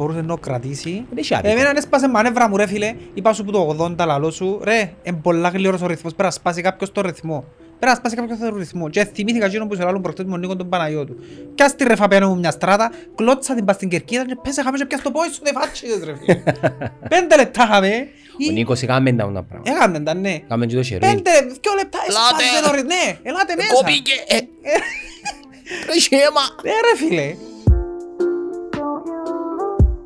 μπορούσε να κρατήσει. Εμένα έσπασε μανεύρα μου ρε φίλε, είπα σου που το 80 λαλό σου, ρε, εμπολά ο ρυθμός, πρέπει να σπάσει κάποιος το ρυθμό. Πρέπει να σπάσει κάποιος το ρυθμό. Και θυμήθηκα εκείνο που σε λάλλον προχτές μου Νίκον τον Παναγιώτου. ας τη ρε μου μια στράτα, κλώτσα την στην κερκίδα δεν ρε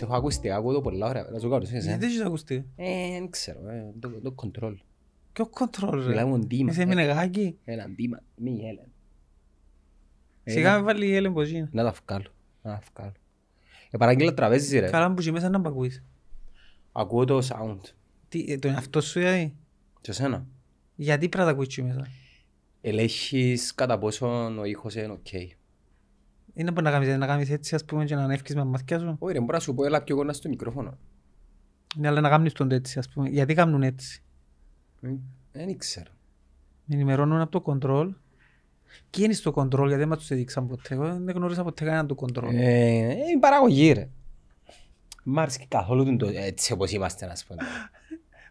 Έχω ακουστεί, ακούω το πολλά ώρα. Να σου κάνω εσένα. Γιατί έχεις ακουστεί. Δεν ξέρω, το κοντρόλ. Ποιο κοντρόλ ρε. Μιλάμε ντύμα. Είσαι μινεγάκι. Ένα ντύμα, μη Έλεν. Σιγά με βάλει η Έλεν πως είναι. Να τα βγάλω, να τα βγάλω. Επαραγγείλα τραβέζεις ρε. Καλά που και μέσα να μ' ακούεις. Ακούω το sound. Τι, τον εαυτό σου δηλαδή. Και εσένα. Γιατί πρέπει να τα ακούεις μέσα. Ελέγχεις κατά πόσο ο ήχος είναι οκ. Okay. Είναι που να κάνεις, να κάνεις έτσι ας πούμε και να ανέβεις με μαθιά σου. Όχι ρε, μπορώ να σου πω έλα πιο κοντά στο μικρόφωνο. Ναι, αλλά να κάνεις τον έτσι ας πούμε. Γιατί κάνουν έτσι. Δεν ήξερα. Ενημερώνουν από το κοντρόλ. Και είναι στο κοντρόλ γιατί δεν μας τους έδειξαν ποτέ. Δεν γνωρίζα ποτέ κανέναν το κοντρόλ. Ε, είναι παραγωγή ρε. Μ' άρεσε καθόλου το έτσι όπως είμαστε ας πούμε.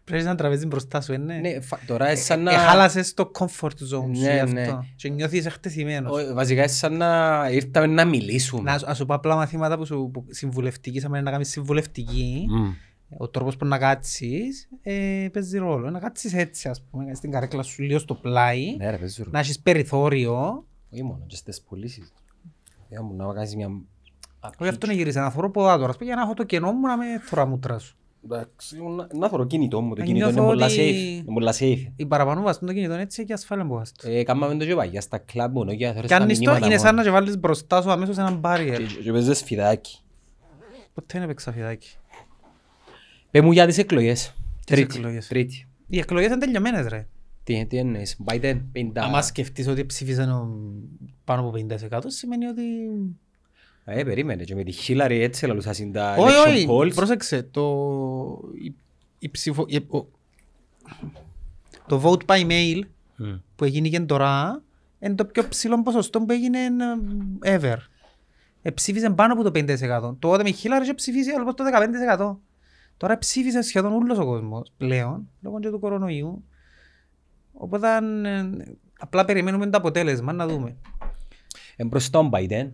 Πρέπει να την μπροστά σου, ναι. ναι τώρα ε, σαν ε, να... Εχάλασες το comfort zone σου ναι, γι' ναι. αυτό. Και νιώθεις εκτεθειμένος. Βασικά σαν να ήρθαμε να μιλήσουμε. Να σου πω απλά μαθήματα που σου συμβουλευτική, σαν να κάνεις συμβουλευτική, ο τρόπος που να κάτσεις ε, παίζει ρόλο. Να κάτσεις έτσι ας πούμε, στην καρέκλα σου λίγο στο πλάι, ναι, να έχεις περιθώριο. Όχι μόνο, και στις πωλήσεις. Να κάνεις μια... Όχι αυτό να γυρίσεις, να θωρώ ποδά τώρα, για να έχω το κενό μου να με θωρά μούτρας σου. Να θωρώ κινητό μου, το κινητό είναι πολλά safe. Οι παραπάνω βάζουν το κινητό έτσι και ασφάλεια που βάζουν. Ε, κάμαμε το και στα κλαμπ μόνο και θωρείς τα μηνύματα Είναι σαν να και βάλεις μπροστά σου αμέσως έναν μπάριερ. Και παίζεις φιδάκι. Ποτέ δεν έπαιξα φιδάκι. Πες μου για τις εκλογές. Τρίτη. Οι εκλογές είναι τελειωμένες ρε. Τι, τι εννοείς, Biden 50. Αν σκεφτείς ότι ψήφισαν πάνω από 50% σημαίνει ότι ε, περίμενε και με τη Χίλαρη έτσι λαλούσα τα election polls. Πρόσεξε, το... Η, ψηφο... Το vote by mail που έγινε και τώρα είναι το πιο ψηλό ποσοστό που έγινε ε, ever. Ε, πάνω από το 5%. Τότε με Χίλαρη είχε ψηφίσει όλο το 15%. Τώρα ψήφισε σχεδόν όλος ο κόσμος πλέον, λόγω και του κορονοϊού. Οπότε ε, απλά περιμένουμε το αποτέλεσμα να δούμε. Εμπροστά ο Biden,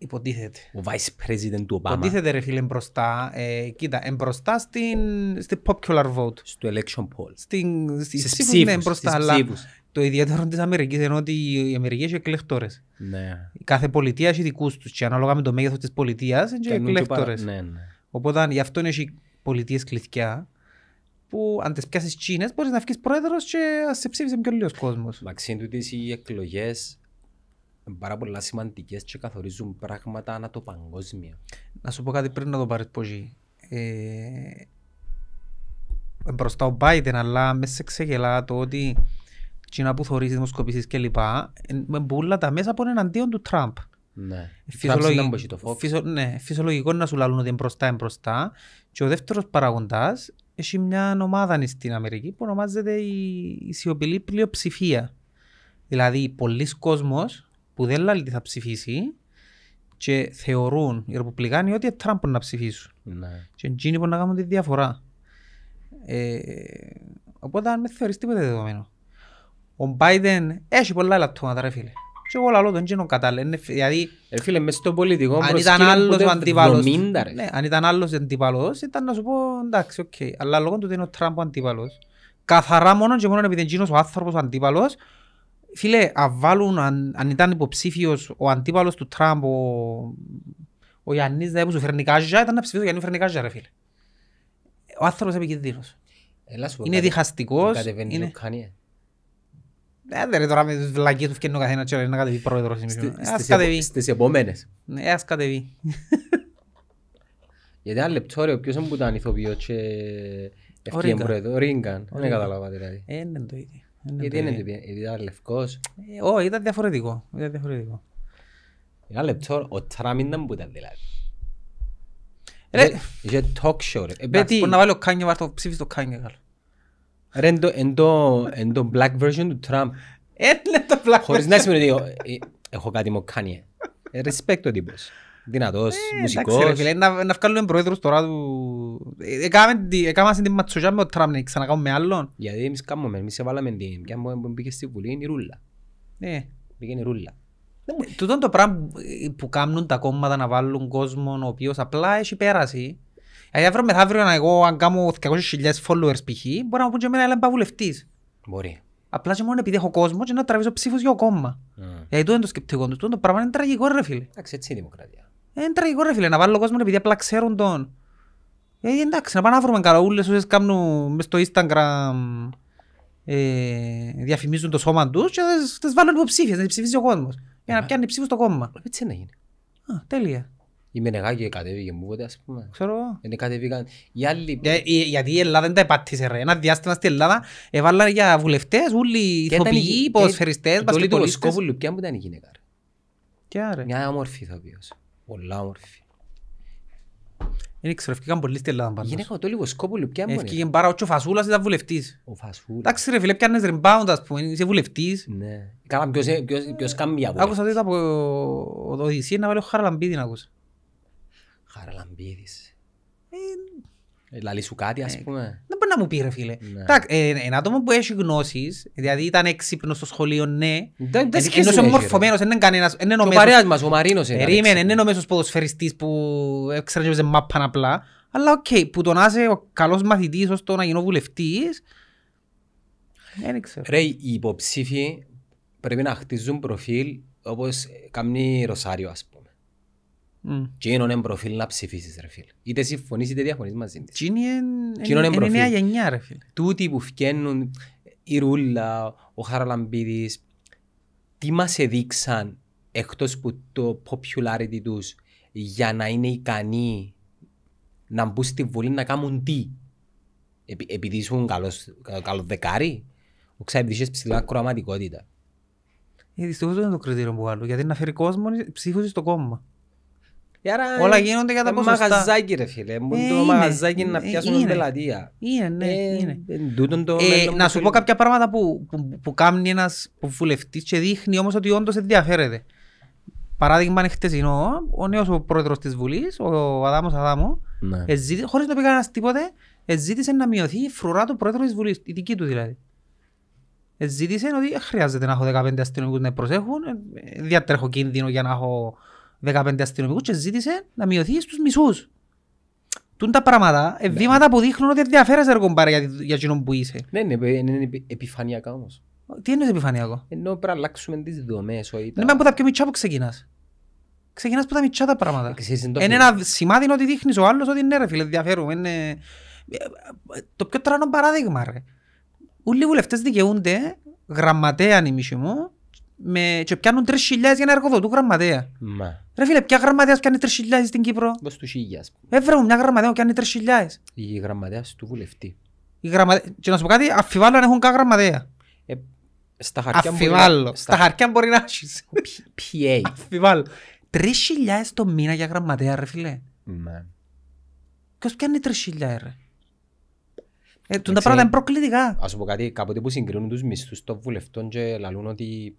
Υποτίθεται. Ο vice president του Ομπάμα. Υποτίθεται ρε φίλε μπροστά, ε, κοίτα, εμπροστά στην, popular vote. Στο election poll. Στην, στις, ψήφους, ναι, μπροστά, ψήφους. το ιδιαίτερο της Αμερικής είναι ότι οι Αμερικέ είναι εκλεκτόρες. Ναι. Κάθε πολιτεία έχει δικούς τους και ανάλογα με το μέγεθος της πολιτείας έχει εκλεκτόρες. Ναι, ναι. Οπότε γι' αυτό είναι οι πολιτείες κλειθιά που αν τις πιάσεις Κίνες μπορείς να βγεις πρόεδρος και ας σε ψήφισε πιο λίγος κόσμος. Μαξίν τούτης οι εκλογές πάρα πολλά σημαντικές και καθορίζουν πράγματα ανά το παγκόσμιο. Να σου πω κάτι πριν να το πάρεις πολύ. Ε, μπροστά ο Biden, αλλά μέσα σε ξεγελά το ότι Κίνα που θωρίζει δημοσκοπήσεις και λοιπά, με πολλά τα μέσα είναι εναντίον του Τραμπ. Ναι. Ε, ναι φυσιολογικό, το ναι, να σου λαλούν ότι μπροστά εμπροστά. Και ο δεύτερος παραγοντάς έχει μια ομάδα στην Αμερική που ονομάζεται η, σιωπηλή πλειοψηφία. Δηλαδή, πολλοί κόσμοι που δεν λέει τι θα ψηφίσει και θεωρούν οι Ρεπουμπλικάνοι ότι Τραμπ να ψηφίσουν. Ναι. Και εκείνοι μπορούν να κάνουν τη διαφορά. Ε, οπότε αν με θεωρείς τίποτε δεδομένο. Ο Μπάιντεν έχει πολλά λαπτώματα ρε φίλε. Και εγώ λαλώ τον γίνον κατάλληλο. Δηλαδή, ε, φίλε, μες στο πολιτικό αν ήταν άλλος ο αντιπάλος, ναι, αν ήταν άλλος αντιπάλος, ήταν να σου πω εντάξει, οκ. Okay. Αλλά λόγω του ότι είναι ο Τραμπ ο αντιπάλος, καθαρά μόνο και μόνο επειδή είναι ο άνθρωπος ο αντίπαλος, Φίλε, αβάλουν, αν, αν ήταν υποψήφιος ο αντίπαλος του Τραμπ, ο, ο Γιάννης Δε ο Φερνικάζα, ήταν να ψηφίσει ο Γιάννης Φερνικάζα ρε φίλε. Ο άνθρωπος επικίνδυνο. Είναι διχαστικό. Είναι... Ε. ε, δεν είναι τώρα με τις βλακίες τους φτιάχνει ο καθένας και να κατεβεί πρόεδρος. Ας κατεβεί. Στις επόμενες. Ναι, ας κατεβεί. Γιατί αν λεπτό ρε, ο ποιος ήταν ηθοποιός και ευκαιρία πρόεδρο. Ρίγκαν. Δεν καταλάβατε δηλαδή. Ε, δεν το ίδιο. Γιατί δεν είναι επειδή ήταν λευκός. Όχι, ε, ήταν διαφορετικό. Ήταν διαφορετικό. Ένα λεπτό, ο Τραμ ήταν που ήταν δηλαδή. Ρε, είχε talk show ρε. Ε, μπορεί να βάλει ο Κάνιο Βάρτο, ψήφισε το Κάνιο καλό. Ρε, εν το black version του Τραμ. Ε, ναι, το black version. Χωρίς να σημαίνει ότι ε, έχω κάτι με ο κάνει. Respect ο τύπος. Δυνατός, ε, μουσικός. Εντάξει, ρε, να, να βγάλουμε πρόεδρος τώρα του... Ε, ε, έκαμε την ματσοζιά με ο Τραμπ να με άλλον. Γιατί εμείς κάνουμε, εμείς βάλαμε την... Ποια μου πήγε στη Βουλή είναι η Ρούλα. Ναι. Πήγε η Ρούλα. Ναι, τούτο το πράγμα που ε, κάνουν τα κόμματα να βάλουν κόσμο ο οποίος απλά έχει πέραση. Δηλαδή, Γιατί αύριο μεθαύριο να εγώ αν κάνω 200.000 followers π.χ. μπορεί να μου πούν και εμένα έλα παβουλευτής. Μπορεί. Απλά και μόνο επειδή έχω κόσμο και να τραβήσω ψήφους για κόμμα. Mm. Γιατί τούτο είναι το σκεπτικό τους. Τούτο το πράγμα είναι τραγικό ρε φίλε. Εντάξει έτσι είναι η δημοκρατία. Είναι τραγικό ρε φίλε, να βάλω κόσμο επειδή απλά ξέρουν τον. Ε, εντάξει, να πάμε να βρούμε καραούλες όσες κάνουν μες στο Instagram ε, διαφημίζουν το σώμα τους και θα τις βάλουν υποψήφιες, να τις ψηφίζει ο κόσμος. Για να πιάνει ψήφους στο κόμμα. Έτσι να γίνει. Α, τέλεια. Η Μενεγάκη κατέβηκε μου ποτέ, ας πούμε. Ξέρω. Δεν ε, ναι, κατέβηκαν. Οι άλλοι... Για, ε, ε, γιατί η Ελλάδα δεν τα επάτησε ρε. Ένα διάστημα στην Ελλάδα έβαλαν για βουλευτές, όλοι ηθοποιοί, υποσφαιριστές, μπασκευολίστες. Το όλοι του Σκόβουλου, ποια μου ήταν η γυναίκα ρε. Ποια ρε. Μια όμορφη ηθοποιός. Πολλά όμορφη. Δεν ξέρω, ευκήκαν πολύ στην Ελλάδα πάντως. Γυναίκα το λίγο σκόπουλου, ποια μόνη. Ευκήκαν πάρα ο Φασούλας ήταν βουλευτής. Ο Φασούλας. Εντάξει ρε φίλε, πιάνες rebound ας πούμε, είσαι βουλευτής. Ναι. Καλά, ποιος, ε, ποιος, ποιος καμία βουλευτής. Άκουσα τότε από ο Οδυσσία να βάλει ο Χαραλαμπίδη να ακούσα. Χαραλαμπίδης. Ε, ε, Λαλεί σου κάτι, ας ε, πούμε. Δεν μπορεί να μου πει, ρε φίλε. Ναι. Ε, ένα άτομο που έχει γνώσεις, δηλαδή ήταν έξυπνο στο σχολείο, ναι. Δεν είναι μορφωμένος, δεν είναι κανένας. Ο παρέας μας, ο Μαρίνος είναι. Περίμενε, δεν είναι ο μέσος ποδοσφαιριστής που ξέρετε ότι μάπαν απλά. Αλλά οκ, που τον άσε ο καλός μαθητής ώστε το να γίνω βουλευτής. Δεν ξέρω. Ρε, οι υποψήφοι πρέπει να χτίζουν προφίλ όπως καμνή Ρωσάριο, ας πούμε. Mm. Και είναι προφίλ να ψηφίσεις ρε φίλε. Είτε συμφωνείς είτε διαφωνείς μαζί της. Και είναι νέα γενιά ρε φίλε. Τούτοι που φκένουν η Ρούλα, ο Χαραλαμπίδης, τι μας εδείξαν εκτός που το popularity τους για να είναι ικανοί να μπουν στη Βουλή να κάνουν τι. Επει, επειδή ήσουν καλός, καλός δεκάρι, ο ξαεπιδίσεις ψηλά κροαματικότητα. Ε, δυστυχώς δεν είναι το κριτήριο που άλλο, γιατί να φέρει κόσμο ψήφωση στο κόμμα. Όλα γίνονται για τα ποσοστά. Μαγαζάκι ρε φίλε, μπορεί το μαγαζάκι να πιάσουν πελατεία. Είναι, ναι, ε, ε, να σου πω κάποια πράγματα που, που, που κάνει ένας βουλευτής και δείχνει όμως ότι όντως ενδιαφέρεται. Παράδειγμα είναι χτες ο νέος πρόεδρο πρόεδρος της Βουλής, ο Αδάμος Αδάμο, ναι. χωρίς να πει κανένας τίποτε, ζήτησε να μειωθεί η φρουρά του πρόεδρου της Βουλής, η δική του δηλαδή. Ζήτησε ότι χρειάζεται να έχω 15 αστυνομικούς να προσέχουν, ε, διατρέχω κίνδυνο για να έχω 15 αστυνομικούς και ζήτησε να μειωθεί στους μισούς. Τούν τα πράγματα, ε, ναι. βήματα που δείχνουν ότι ενδιαφέρεσαι έργο μπάρα για, για εκείνον που είσαι. Ναι, ναι, ε, είναι επιφανειακά όμως. Τι εννοείς επιφανειακό. Ενώ πρέπει να αλλάξουμε τις δομές. Ναι, με από τα πιο μισά που ξεκινάς. Ξεκινάς από τα μισά τα πράγματα. Ε, είναι ένα σημάδι ότι δείχνεις ο άλλος ότι είναι, ρε φίλε, ενδιαφέρουμε. Είναι... Το πιο τρανό παράδειγμα ρε. Όλοι οι δικαιούνται, γραμματέα ανημίσιμο με... και πιάνουν τρεις χιλιάδες για να εργοδοτούν γραμματέα. Μα. Ναι. Ρε φίλε, ποια γραμματέας πιάνει τρεις χιλιάδες στην Κύπρο. Δώσ' του χιλιάς. Έβρε μου μια γραμματέα που πιάνει τρεις χιλιάδες. Η γραμματέας του βουλευτή. Η γραμμα... Και να σου πω κάτι, αφιβάλλω αν έχουν κάποια γραμματέα. Ε, στα χαρτιά αφιβάλλω. Στα... στα χαρτιά μπορεί να έχεις. Ποιέ. Αφιβάλλω. Τρεις χιλιάδες το μήνα για γραμματέα ρε φίλε. Μα. Ναι. Ποιος πιάνει τρεις χιλιάδες ρε. Ε, τα πράγματα είναι προκλητικά. Ας πω κάτι, κάποτε που συγκρίνουν τους μισθούς των βουλευτών και λαλούν ότι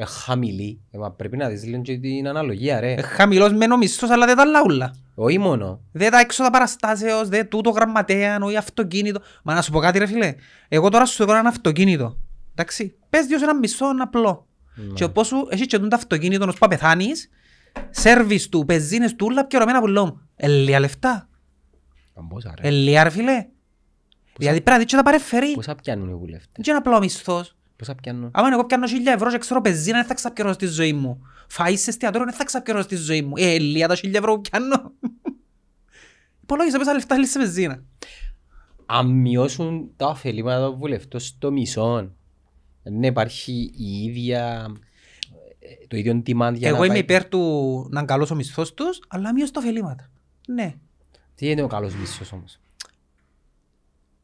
ε, χαμηλή. Ε, Μα πρέπει να δεις λίγο την αναλογία ρε. Ε, Χαμηλός μένω μισθός, αλλά δεν τα λαούλα. Όχι μόνο. Δεν τα έξω τα παραστάσεως, δεν τούτο γραμματέα, όχι αυτοκίνητο. Μα να σου πω κάτι ρε φίλε. Εγώ τώρα σου έκανα ένα αυτοκίνητο. Εντάξει. Πες δύο σε ένα μισθό απλό. Ναι. Και όπως σου έχεις και το αυτοκίνητο να σου πεθάνεις, σέρβις του, πεζίνες του, όλα ρωμένα που λέω. Ελία λεφτά. Ελία ε, ρε φίλε. Γιατί δηλαδή, πρέπει να δείξω τα τα παρεφερεί. Πόσα πιάνουν οι βουλευτές. Και ένα απλό μισθός. Πόσα πιάνω. Άμα εγώ πιάνω χίλια ευρώ και ξέρω πεζίνα, δεν θα ξαπιερώσω τη ζωή μου. Φάει σε εστιατόριο, δεν θα ξαπιερώσω τη ζωή μου. Ε, λίγα τα χίλια ευρώ που πιάνω. Υπολόγισα πόσα λεφτά λύσει σε πεζίνα. Αν μειώσουν τα ωφελήματα των βουλευτών στο μισό, δεν ναι, υπάρχει η ίδια ε, το ίδιο demand για Εγώ να είμαι πάει... υπέρ του να είναι καλός ο μισθός τους, αλλά μείωσε τα ωφελήματα. Ναι. Τι είναι ο καλός μισθός όμως.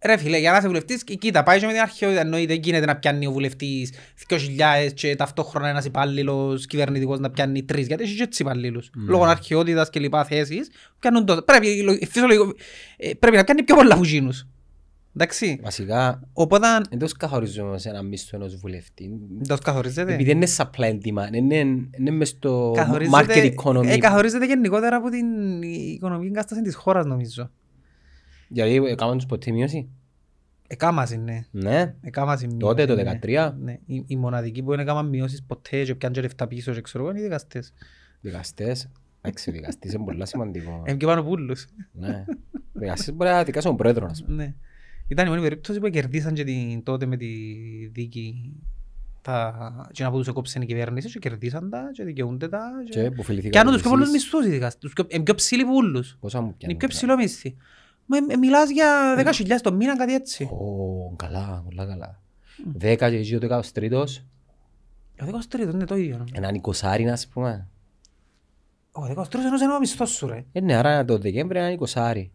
Ρε φίλε, για να είσαι βουλευτής, κοίτα, πάει και με την αρχαιότητα, εννοείται γίνεται να πιάνει ο βουλευτής 2.000 και ταυτόχρονα ένας υπάλληλος κυβερνητικός να πιάνει τρεις, γιατί είσαι και έτσι υπαλλήλους. Mm. Λόγω αρχαιότητας και λοιπά θέσεις, πιάνουν τότε. Πρέπει, ε, πρέπει να πιάνει πιο πολλά φουζίνους. Εντάξει. Βασικά, Οπότε... δεν τους καθορίζουμε σε ένα μισθό ενός βουλευτή. Δεν τους καθορίζεται. Επειδή είναι supply and demand, είναι, είναι μες στο market economy. Ε, καθορίζεται γενικότερα από την οικονομική κατάσταση της χώρας νομίζω. Γιατί έκαναν ε, τους ποτέ υποτιμίωση. Εκάμασιν, ναι. Ναι. Εκάμασιν μείωση. Τότε το 2013. Ναι. ναι. Η, η μοναδική που έκαναν μειώσεις ποτέ και πιάνε και λεφτά πίσω και ξέρω είναι οι δικαστές. Δικαστές. Εντάξει, δικαστής είναι πολύ σημαντικό. Είναι και πάνω πουλούς. Ναι. Δικαστής μπορεί να δικάσουν ο πρόεδρος. Ναι. Ήταν η μόνη περίπτωση που κερδίσαν και την, τότε με τη δίκη τα... και να τους έκοψαν η κυβέρνηση και κερδίσαν τα και δικαιούνται τα και, και, και τους πιο πολλούς μισθούς οι δικαστές. Είναι πιο ψηλοί που όλους. Είναι πιο ψηλό μισθή. Ε, μιλάς για 10.000 ε, το μήνα, κάτι έτσι. Ω, καλά, πολύ καλά. 10 και ζει ο 13ο. Ο 13ο είναι το ίδιο. Ναι. Έναν εικοσάρι, ας πούμε. Ο 13ο ενός είναι ο ειναι το ιδιο εναν εικοσαρι ας πουμε ο 13 ο ειναι ο μισθος σου, ρε. Ε, ναι, άρα το Δεκέμβρη είναι ένα 20άρι.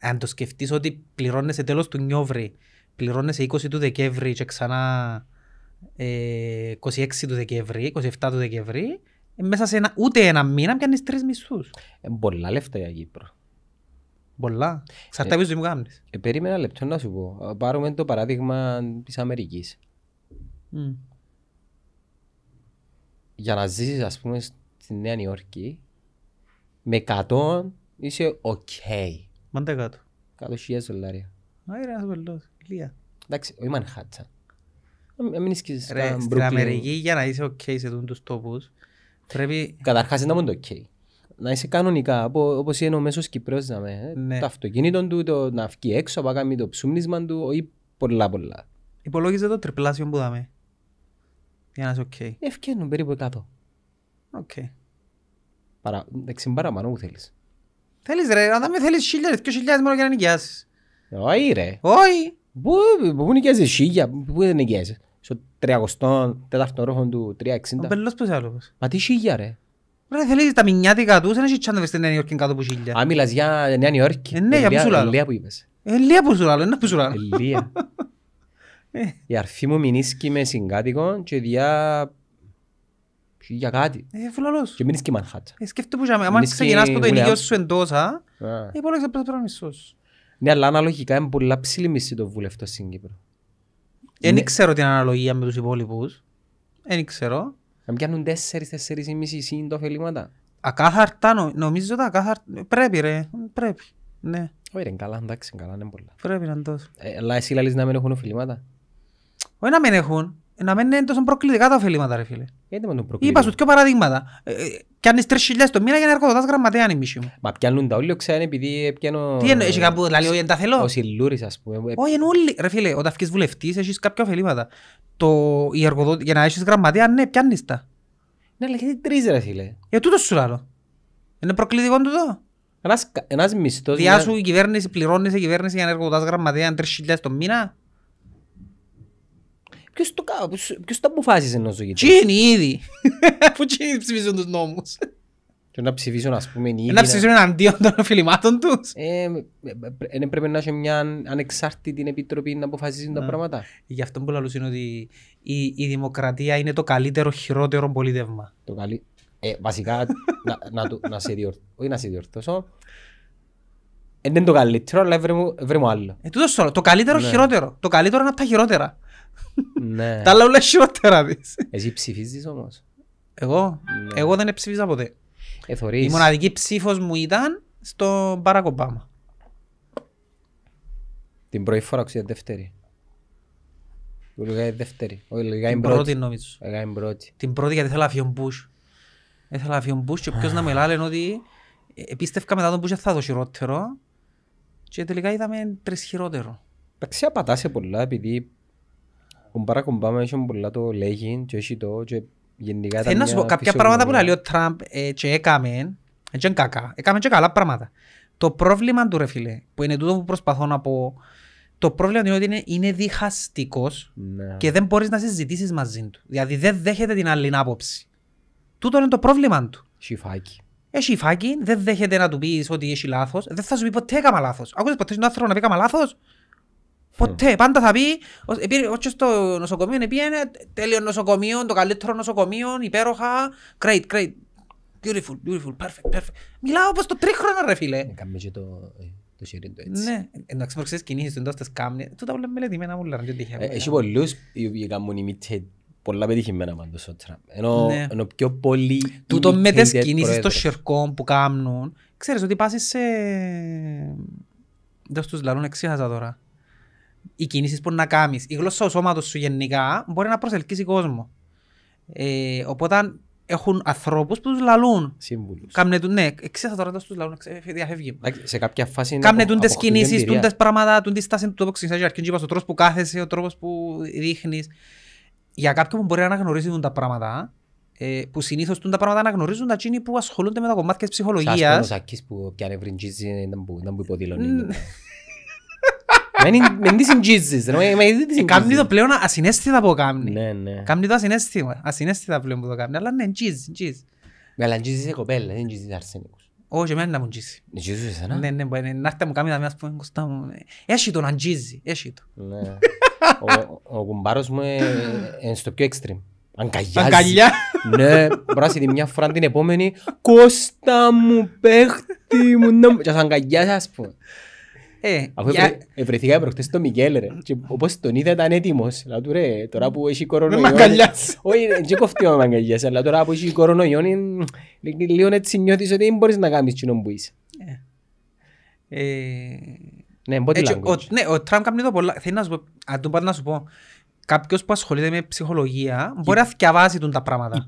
Αν το σκεφτείς ότι πληρώνεσαι τέλος του Νιόβρη, πληρώνεσαι 20 του Δεκέμβρη και ξανά ε, 26 του Δεκέμβρη, 27 του Δεκέμβρη, ε, μέσα σε ένα, ούτε ένα μήνα πιάνεις τρεις μισθούς. Ε, πολλά λεφτά για Κύπρο. Πολλά. Ξαρτά πίσω τι μου κάνεις. Ε, περίμενα λεπτό να σου πω. Ε, πάρουμε το παράδειγμα της Αμερικής. Mm. Για να ζήσεις ας πούμε στη Νέα Νιόρκη με 100 είσαι οκ. Okay. Μάντα κάτω. Κάτω χιλιάς δολάρια. είναι ένας βελός. Λία. Εντάξει, όχι Μανχάτσα. Μην ισχύσεις Ρε, στην Αμερική για να είσαι οκ σε τούτους τόπους πρέπει... Καταρχάς είναι μόνο το οκ να είσαι κανονικά, όπως είναι ο μέσος Κυπρέος να με, ε, ναι. το αυτοκίνητο του, το να βγει έξω, να κάνει το ψούμνισμα του, ή πολλά πολλά. Υπολόγιζε το τριπλάσιο που δάμε, για να είσαι οκ. Okay. Ευκένουν περίπου κάτω. Οκ. Okay. Παρα, δεξιν παραπάνω που θέλεις. Θέλεις ρε, αν με θέλεις χίλιαρες, δυο χιλιάδες μόνο για να νοικιάσεις. Όχι ρε. Όχι. Πού, πού νοικιάζεις χίλια, πού δεν νοικιάζεις. Στο 300, τέταρτο ρόχο του 360. Ο Μπελός πώς άλλο. Μα τι χίλια ρε. Ρε θέλεις τα μηνιάτικα τους, δεν έχει τσάντα στην Νέα Υόρκη κάτω από χίλια. Α, μιλάς για Νέα Υόρκη. Ε, ναι, για πούσου λάλλον. Ελία που είπες. Ε, Ελία που σου λάλλω, ένα που σου λάλλω. Ελία. Ε. Η αρφή μου μηνίσκει με συγκάτοικο και διά... Για κάτι. Ε, φουλαλός. Και μηνίσκει η Μανχάτσα. Ε, σκέφτε που είχαμε, αν ξεκινάς από το ενίγιο σου εντός, α, υπόλεξε πέρα τώρα μισός. Ναι, αλλά αναλογικά είναι πολλά ψηλή μισή το βουλευτό στην Κύπρο. Δεν ξέρω την αναλογία με τους υπόλοιπους. Δεν ξέρω. Να πιάνουν τέσσερις, τέσσερις ή μισή σύν το Ακάθαρτα, νομίζω τα ακάθαρτα. Πρέπει ρε, πρέπει. Ναι. Όχι ρε, καλά, εντάξει, καλά, είναι πολλά. Πρέπει να τόσο. Ε, αλλά εσύ λαλείς να μην έχουν ωφελήματα. Όχι να μην έχουν. Ε, να μην είναι τόσο προκλητικά τα ωφελήματα, ρε φίλε. Γιατί με τον προκλητικό. Είπα σου δύο παραδείγματα. Ε, κι αν είσαι το μήνα για να έρχονται τα γραμματέα αν μίσιο μου. Μα πιάνουν τα όλοι, ξέρουν επειδή πιάνω... Τι εννοώ, έχει κάπου, δηλαδή όχι τα θέλω. Όσοι λούρεις, ας πούμε. Ε, όχι εννοώ, ρε φίλε, όταν αυκείς βουλευτής έχεις κάποια ωφελήματα. Το, η εργοδότη, για να έχεις γραμματέα, ναι, πιάνεις τα. Ναι, αλλά γιατί τρεις ρε φίλε. Για ε, τούτος σου λάλλω. Είναι προκλητικό τούτο. Ένας, ένας μισθός... Διάσου μια... η κυβέρνηση πληρώνεις η κυβέρνηση για να έρχονται τα γραμματέα αν τρεις χιλιάς το μήνα. Ποιος το, ποιος το αποφάσισε να ζωγείται. Τι είναι ήδη. Που τι ψηφίζουν τους νόμους. Και να ψηφίσουν ας πούμε ήδη. Να ψηφίσουν εναντίον των φιλημάτων τους. Ε, ε, ε, ε, πρέπει να έχει μια ανεξάρτητη επιτροπή να αποφασίζουν τα πράγματα. Γι' αυτό που λέω είναι ότι η, η δημοκρατία είναι το καλύτερο χειρότερο πολίτευμα. Το καλύ... ε, βασικά να, να, να σε διορθώσω. Όχι να σε διορθώσω. δεν είναι το καλύτερο, αλλά βρήμα άλλο. Ε, το καλύτερο ναι. χειρότερο. Το καλύτερο είναι από τα χειρότερα. Ναι. Τα άλλα όλα χειρότερα δεις Εσύ ψηφίζεις όμως. Εγώ, ναι. εγώ δεν ψηφίζα ποτέ. Ε, η μοναδική ψήφος μου ήταν στον Μπάρακ Ομπάμα. Την πρώτη φορά ξέρετε δεύτερη. Λογικά δεύτερη. Όχι, λογικά πρώτη. νομίζω. η πρώτη. Την πρώτη γιατί θέλω αφιόν Μπούς. Θέλω αφιόν Μπούς και ποιος να μιλά λένε ότι ε, πίστευκα μετά τον Μπούς θα το χειρότερο και τελικά είδαμε τρεις χειρότερο. Εντάξει, απατάσαι πολλά επειδή ο Μπαράκ Ομπάμα πολλά το λέγει και έχει το και γενικά ήταν μια πω, Κάποια πράγματα που λέει ο Τραμπ ε, και έκαμε, ε, και κακά, έκαμε και καλά πράγματα. Το πρόβλημα του ρε φίλε, που είναι τούτο που προσπαθώ να πω, το πρόβλημα είναι ότι είναι, είναι διχαστικός ναι. και δεν μπορείς να συζητήσεις μαζί του. Δηλαδή δεν δέχεται την άλλη άποψη. Τούτο είναι το πρόβλημα του. Σιφάκι. Έχει φάκι, δεν δέχεται να του πεις ότι έχει λάθος. Δεν θα σου πει ποτέ έκανα λάθο. Άκουσε ποτέ τον άνθρωπο να πει έκανα λάθος. Ποτέ, πάντα θα πει, όχι στο νοσοκομείο, πήγαινε τέλειο νοσοκομείο, το καλύτερο νοσοκομείο, υπέροχα, great, great, beautiful, beautiful, perfect, perfect. Μιλάω όπως το τρίχρονα ρε φίλε. Ε, κάμε και το ε, το χέρι του έτσι. Ναι, ε, εντάξει πως ξέρεις κινήσεις εντός εντός της του τα βλέπουμε μελετημένα μου λένε τυχαία. Έχει πολλούς οι οποίοι κάνουν ημιτέ, πολλά πετυχημένα πάντως ο Τραμπ. Ενώ ναι. πιο πολλοί Τούτο με τις κινήσεις των σιρκών που κάνουν, ξέρεις ότι πάσεις σε... Δεν τους λαλούν εξίχαζα τώρα οι κίνησει που να κάνεις η γλώσσα του σώματος σου γενικά μπορεί να προσελκύσει κόσμο. Ε, οπότε έχουν ανθρώπους που τους λαλούν. Σύμβουλους. ναι, ξέρω τώρα τους λαλούν, διαφεύγει. Σε κάποια φάση Κάμνε του τις κινήσεις, του τις πράγματα, του τις στάσεις του τόπου ξεσάζει αρκεί ο τρόπος που κάθεσαι, ο τρόπος που δείχνεις. Για κάποιον που μπορεί να αναγνωρίζει τα πράγματα, ε, που συνήθως τα πράγματα να γνωρίζουν τα τσίνοι που ασχολούνται με τα κομμάτια της ψυχολογία. Σας πω ο Σάκης που πιάνε να μου υποδηλώνει. Μην τη είναι ε, Κάμνει το πλέον ασυναίσθητα που ναι, ναι. Κάμνει το ασυναίσθημα. Ασυναίσθητα πλέον που το Αλλά ναι, ναι Αλλά κοπέλα, δεν αρσενικούς. Όχι, εμένα να μου ντζίζει. Ναι, εσένα. Ναι, ναι, μπορεί να έρθει μου κάνει να Έχει το να μου είναι ε, Αφού για... ευρεθήκα προχτές στο Μικέλ ρε και όπως τον είδα ήταν έτοιμος Λέω του ρε τώρα που έχει κορονοϊόν Με μαγκαλιάς Όχι δεν κοφτεί με μαγκαλιάς αλλά τώρα που έχει κορονοϊόν Λίγο έτσι νιώθεις ότι δεν μπορείς να κάνεις κοινό που είσαι ε. Ε, Ναι, body language Ναι, ο Τραμπ κάνει το πολλά Θέλει να σου πω, αν του πάτε να σου πω Κάποιος που ασχολείται με ψυχολογία μπορεί να θυκιαβάζει τα πράγματα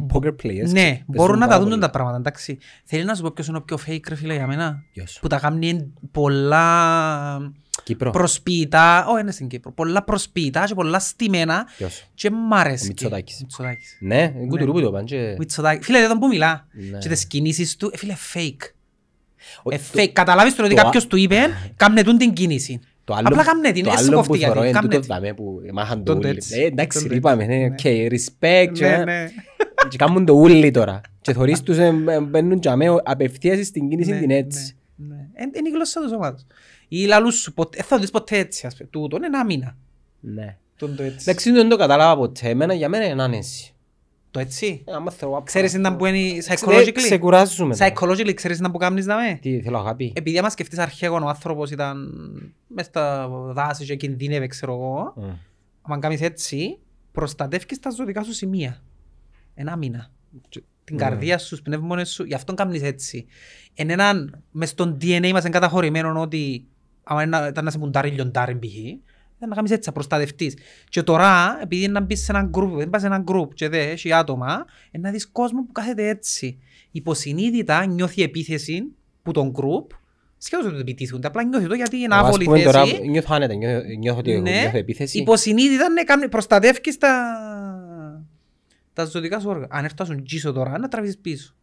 οι poker players. Ναι, μπορούν να τα δουν τα πράγματα. Εντάξει. Θέλει να σου πω ποιος είναι ο πιο fake φίλε για μένα. Που τα κάνει πολλά προσπίτα. Όχι, είναι στην Κύπρο. Πολλά προσπίτα και πολλά στημένα. Ποιος. Και μ' αρέσει. Ο Μητσοτάκης. Ναι, ναι. Φίλε, δεν που μιλά. Ναι. Και τις κινήσεις του, ε, φίλε, fake. ε, Το... Καταλάβεις τώρα ότι κάποιος του είπε, κάμνε την κίνηση. Απλά κάμνε την, είναι και κάνουν το ούλι τώρα. Και θωρείς τους ε, ε, μπαίνουν τζαμέ απευθείας στην κίνηση ναι, την ναι, έτσι. Είναι ε, η γλώσσα τους σώματος. Ή λαλούς σου, θα δεις ποτέ έτσι, ας πούμε, τούτο είναι ένα μήνα. Ναι. Εντάξει, δεν το κατάλαβα ποτέ, εμένα για μένα είναι άνεση. Το έτσι. Ξέρεις να που είναι psychologically. Σε Ξεκουράζουμε. Ναι. Psychologically, ξέρεις να που κάνεις να με. Τι θέλω αγάπη. Επειδή άμα σκεφτείς αρχαίγον ο άνθρωπος ήταν μέσα στα δάση και κινδύνευε ξέρω εγώ. Αν κάνεις έτσι, προστατεύκεις τα ζωτικά σου σημεία ένα μήνα. Την mm. καρδία ναι. σου, τους πνεύμονες σου, γι' αυτό κάνεις έτσι. Εν έναν, μες στον DNA μα είναι καταχωρημένο ότι άμα ήταν να σε μουντάρει λιοντάρι π.χ. Δεν να έτσι, να προστατευτείς. Και τώρα, επειδή είναι να μπεις σε έναν group, δεν πας σε έναν γκρουπ και δες, έχει άτομα, είναι δει δεις κόσμο που κάθεται έτσι. Υποσυνείδητα νιώθει επίθεση που τον group σχεδόν δεν το επιτίθουν. Απλά νιώθω το γιατί είναι άβολη θέση. Τώρα νιώθω άνετα, νιώθω, ναι, νιώθω επίθεση. Υποσυνείδητα ναι, προστατεύει τα, τα ζωτικά σου όργανα. Αν έρθω να σου γίσω τώρα, να τραβήσεις πίσω.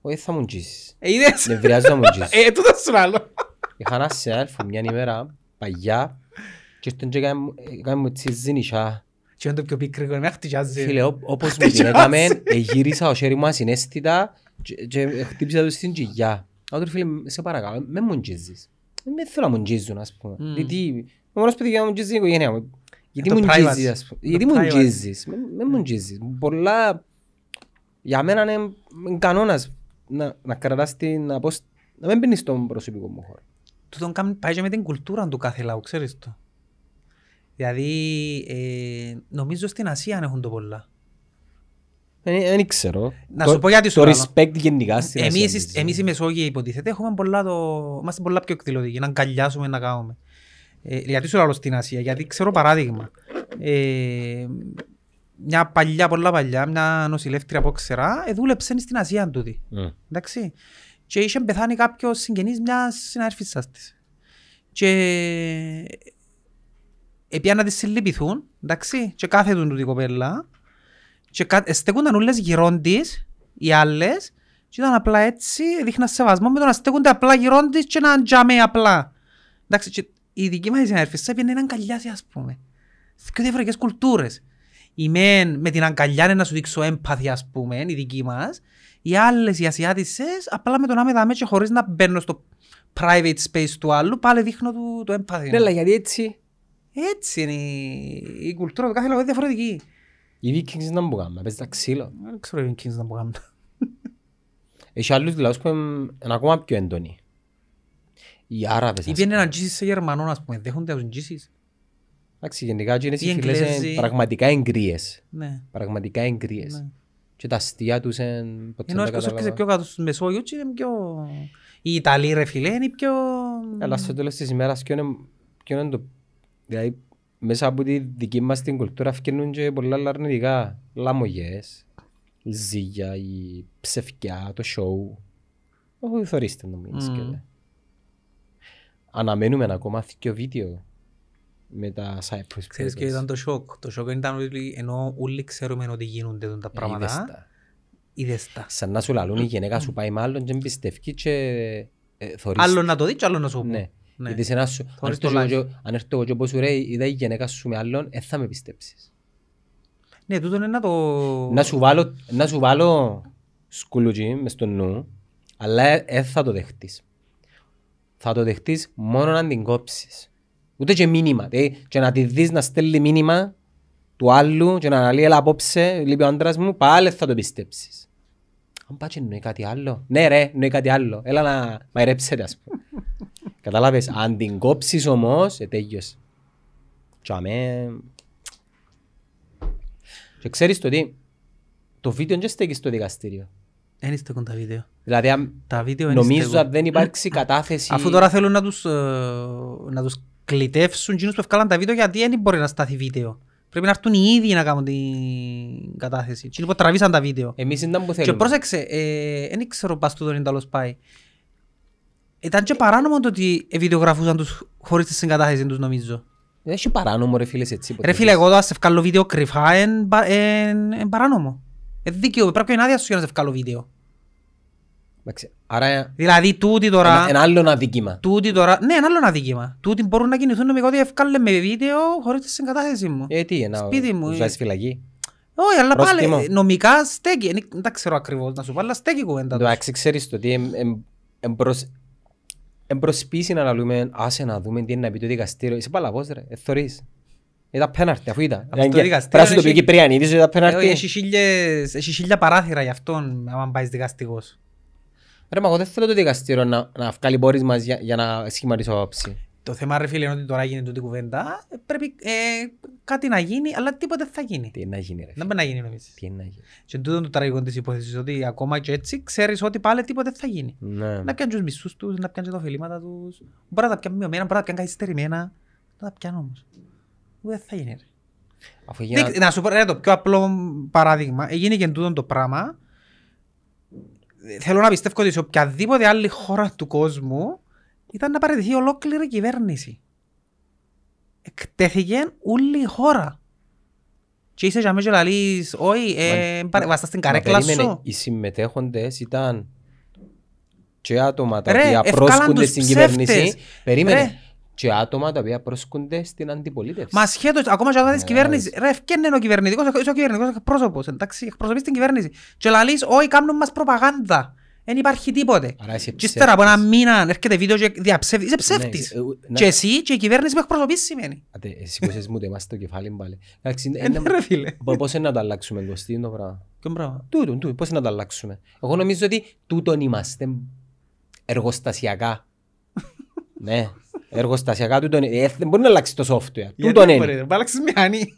Όχι, θα μου γίσεις. Ε, είδες. Δεν ναι, βρειάζεται να μου γίσεις. Ε, τούτα σου άλλο. Είχα ένα συνάδελφο μια ημέρα, παγιά, και στον και έκαμε μου τσι ζήνισα. Και είναι το πιο πικρικό, να χτυζάζει. Φίλε, όπως μου την έκαμε, ε, γύρισα ο χέρι μου ασυναίσθητα και χτύπησα το στην κοιλιά. Άντρο φίλε, σε παρακαλώ, με μου γίζεις. Δεν ε, θέλω να μου γίζουν, ας πούμε. Δηλαδή, ο μόνος παιδί για να μου γίζει είναι η οικογένεια μου. Γιατί μου γίζεις, ας πούμε. Γιατί μου Με μου γίζεις. Πολλά... Για μένα είναι κανόνας να, να κρατάς την απόσταση. Να μην πίνεις τον προσωπικό μου χώρο. Του τον κάνει, πάει και με την κουλτούρα του κάθε λαού, ξέρεις το. Δηλαδή, ε, νομίζω στην Ασία έχουν το πολλά. Δεν ξέρω. Να σου πω γιατί σου Το respect γενικά στην Ασία. Εμείς, εμείς οι Μεσόγειοι υποτίθεται έχουμε πολλά το... Είμαστε πολλά πιο εκδηλωτικοί. Να αγκαλιάσουμε, να κάνουμε. Ε, γιατί σου λέω στην Ασία, γιατί ξέρω παράδειγμα. Ε, μια παλιά, πολλά παλιά, μια νοσηλεύτρια από ξερά, ε, δούλεψε στην Ασία τούτη. Mm. Εντάξει. Και είχε πεθάνει κάποιος συγγενής μιας συνάρφησά της. Και ε, επειδή να της συλληπιθούν, εντάξει, και κάθετουν τούτη κοπέλα. Και κα... Ε, στέκονταν όλε γύρω της, οι άλλες, και ήταν απλά έτσι, δείχναν σεβασμό με το να στέκονται απλά γύρω και να τζαμέ απλά. Εντάξει, και η δική μας σε έπαιρνε έναν αγκαλιάσει ας πούμε. σε διαφορετικές κουλτούρες. Η μεν με την αγκαλιά να σου δείξω έμπαθη ας πούμε, η δική μας. Οι άλλες, οι Ασιάδησες, απλά με τον άμε δάμε και χωρίς να μπαίνω στο private space του άλλου, πάλι δείχνω του, το έμπαθη. Ναι, αλλά γιατί έτσι. Έτσι είναι η, η κουλτούρα του κάθε λόγο, είναι διαφορετική. Οι Vikings να μπορούν να παίζουν τα ξύλα. Δεν ξέρω οι Vikings να μπορούν κάνουν. Έχει άλλους λαούς δηλαδή, που είναι ακόμα πιο έντονοι οι Άραβες. Ή πιένε τζίσις σε Γερμανόν, ας πούμε, δέχονται να τους τζίσις. Εντάξει, γενικά οι φίλες είναι πραγματικά εγκρίες. Ναι. Πραγματικά εγκρίες. Ναι. Και τα αστεία τους είναι... Ενώ όσο έρχεσαι πιο κάτω στους Μεσόγειους, είναι πιο... Οι Ιταλοί ρε φίλε είναι πιο... Αλλά στο τέλος της ημέρας ποιο είναι το... Δηλαδή μέσα από τη δική μας την κουλτούρα φτιάχνουν και πολλά άλλα αρνητικά. Λαμογιές, η ζύγια, η ψευκιά, το σοου. Όχι, θωρίστε νομίζω. Mm αναμένουμε ακόμα και βίντεο με τα Cyprus Ξέρεις και ήταν το σοκ. Το σοκ ήταν ότι ενώ όλοι ξέρουμε ότι γίνονται τα πράγματα. Είδες τα. Σαν να σου λαλούν η γυναίκα σου πάει μάλλον και πιστεύει και ε, θωρείς. Άλλο να το δεις και άλλο να σου πω. Ναι. ναι. Είδες ένα σου, αν έρθω εγώ και πω σου ρε είδα η γυναίκα σου με άλλον, ε, θα με πιστέψεις. Ναι, τούτο είναι να το... Να σου βάλω, να σου βάλω σκουλουτζι μες στο νου, αλλά ε, ε θα το δεχτείς θα το δεχτείς μόνο αν την κόψεις. Ούτε και μήνυμα. Δε, δηλαδή, και να τη δεις να στέλνει μήνυμα του άλλου και να λέει έλα απόψε, λείπει ο άντρας μου, πάλι θα το πιστέψεις. Αν πάει και εννοεί κάτι άλλο. Ναι ρε, εννοεί κάτι άλλο. Έλα να μαϊρέψετε ας πούμε. Κατάλαβες, αν την κόψεις όμως, ε, τέγιος. Και αμέ... Και ξέρεις το τι, το βίντεο δεν στέκεις στο δικαστήριο. Δεν στέκουν τα βίντεο. Δηλαδή, αν τα βίντεο νομίζω ότι δεν υπάρξει κατάθεση... Αφού τώρα θέλουν να τους, ε, να τους κλητεύσουν εκείνους που ευκάλαν τα βίντεο γιατί δεν μπορεί να στάθει βίντεο. Πρέπει να έρθουν οι ίδιοι να κάνουν την κατάθεση. Εκείνοι που τραβήσαν τα βίντεο. Εμείς ήταν που θέλουμε. Και πρόσεξε, δεν ξέρω πώς το είναι τέλος πάει. Ήταν και παράνομο το ότι βιντεογραφούσαν τους χωρίς τη συγκατάθεση τους νομίζω. Δεν έχει παράνομο ρε σε έτσι. Ρε φίλε, εγώ σε βγάλω βίντεο κρυφά, είναι παράνομο. Είναι δίκαιο, πρέπει να άδεια σου για να σε βγάλω βίντεο. Άρα... Ε, δηλαδή τούτη τώρα... Ένα, ένα άλλο αδίκημα. Τούτη τώρα... Ναι, ένα άλλο αδίκημα. Τούτη μπορούν να κινηθούν νομικά ότι ευκάλλε με βίντεο χωρίς τη συγκατάθεση μου. Ε, τι, ένα... Σπίτι μου. Ζουάζει φυλακή. Όχι, αλλά Πρόστιμο. πάλι νομικά στέκει. Ε, δεν τα ξέρω ακριβώς να σου πω, αλλά στέκει κουβέντα Το άξι ξέρεις το ότι εμπροσπίση να λέμε άσε να δούμε τι είναι να πει το δικαστήριο. Είσαι παλαβός ρε, εθωρείς. Ήταν ε, πέναρτη αφού ήταν. Πράσινο το πιο Κυπριανίδης ήταν πέναρτη. Έχει χίλια παράθυρα γι' αυτόν άμα πάει δικαστικός. Ρε μα εγώ δεν θέλω το δικαστήριο να, να βγάλει μπόρις μας για, για να σχηματίσω άποψη. Το θέμα ρε φίλε είναι ότι τώρα γίνεται τούτη κουβέντα, πρέπει ε, κάτι να γίνει, αλλά τίποτα θα γίνει. Τι να γίνει ρε φίλε. Δεν πρέπει να γίνει νομίζεις. Τι να γίνει. Και τούτο το τραγικό της υπόθεσης, ότι ακόμα και έτσι ξέρεις ότι πάλι τίποτα θα γίνει. Ναι. Να πιάνε τους μισούς τους, να πιάνε τα ωφελήματα τους. Μπορεί να τα πιάνε μειωμένα, μπορεί να τα πιάνε καθυστερημένα. Να τα πιάνε όμως. Δεν θα γίνει ρε. Αφού γίνει... Να σου πω, ρε, το πιο απλό παράδειγμα, έγινε και τούτο το πράγμα θέλω να πιστεύω ότι σε οποιαδήποτε άλλη χώρα του κόσμου ήταν να παραιτηθεί ολόκληρη κυβέρνηση. Εκτέθηκε όλη η χώρα. Και είσαι για μέσα και λαλείς, όχι, ε, βαστά στην καρέκλα σου. Οι συμμετέχοντες ήταν και άτομα τα οποία πρόσκονται στην κυβέρνηση. Περίμενε και άτομα τα οποία προσκούνται στην αντιπολίτευση. Μα σχέτω, ακόμα και όταν δει κυβέρνησης. Ε, ρε, ευκαιρνέ ο κυβερνητικός, είσαι ο κυβερνητικός εκπρόσωπος. Εντάξει, εκπροσωπείς την κυβέρνηση. Και λαλεί, Όχι, κάνουν μας προπαγάνδα. Δεν υπάρχει τίποτε. Και ύστερα από ένα μήνα έρχεται βίντεο και διαψεύδεις. Είσαι ψεύτη. Ναι, ε, και εσύ και η κυβέρνηση που εκπροσωπείς σημαίνει. Άτε, εσύ που μου το είμαστε το κεφάλι μπαλε. Ε, ναι, πώς είναι να τα αλλάξουμε, Κωστή, το πράγμα. Τούτον, τούτον, πώς είναι να τα αλλάξουμε. Εγώ νομίζω ότι τούτον είμαστε εργοστασιακά. Ναι, Εργοστασιακά του ε, δεν μπορεί να αλλάξει το software. τον είναι. Μπορεί να αλλάξεις μηχανή.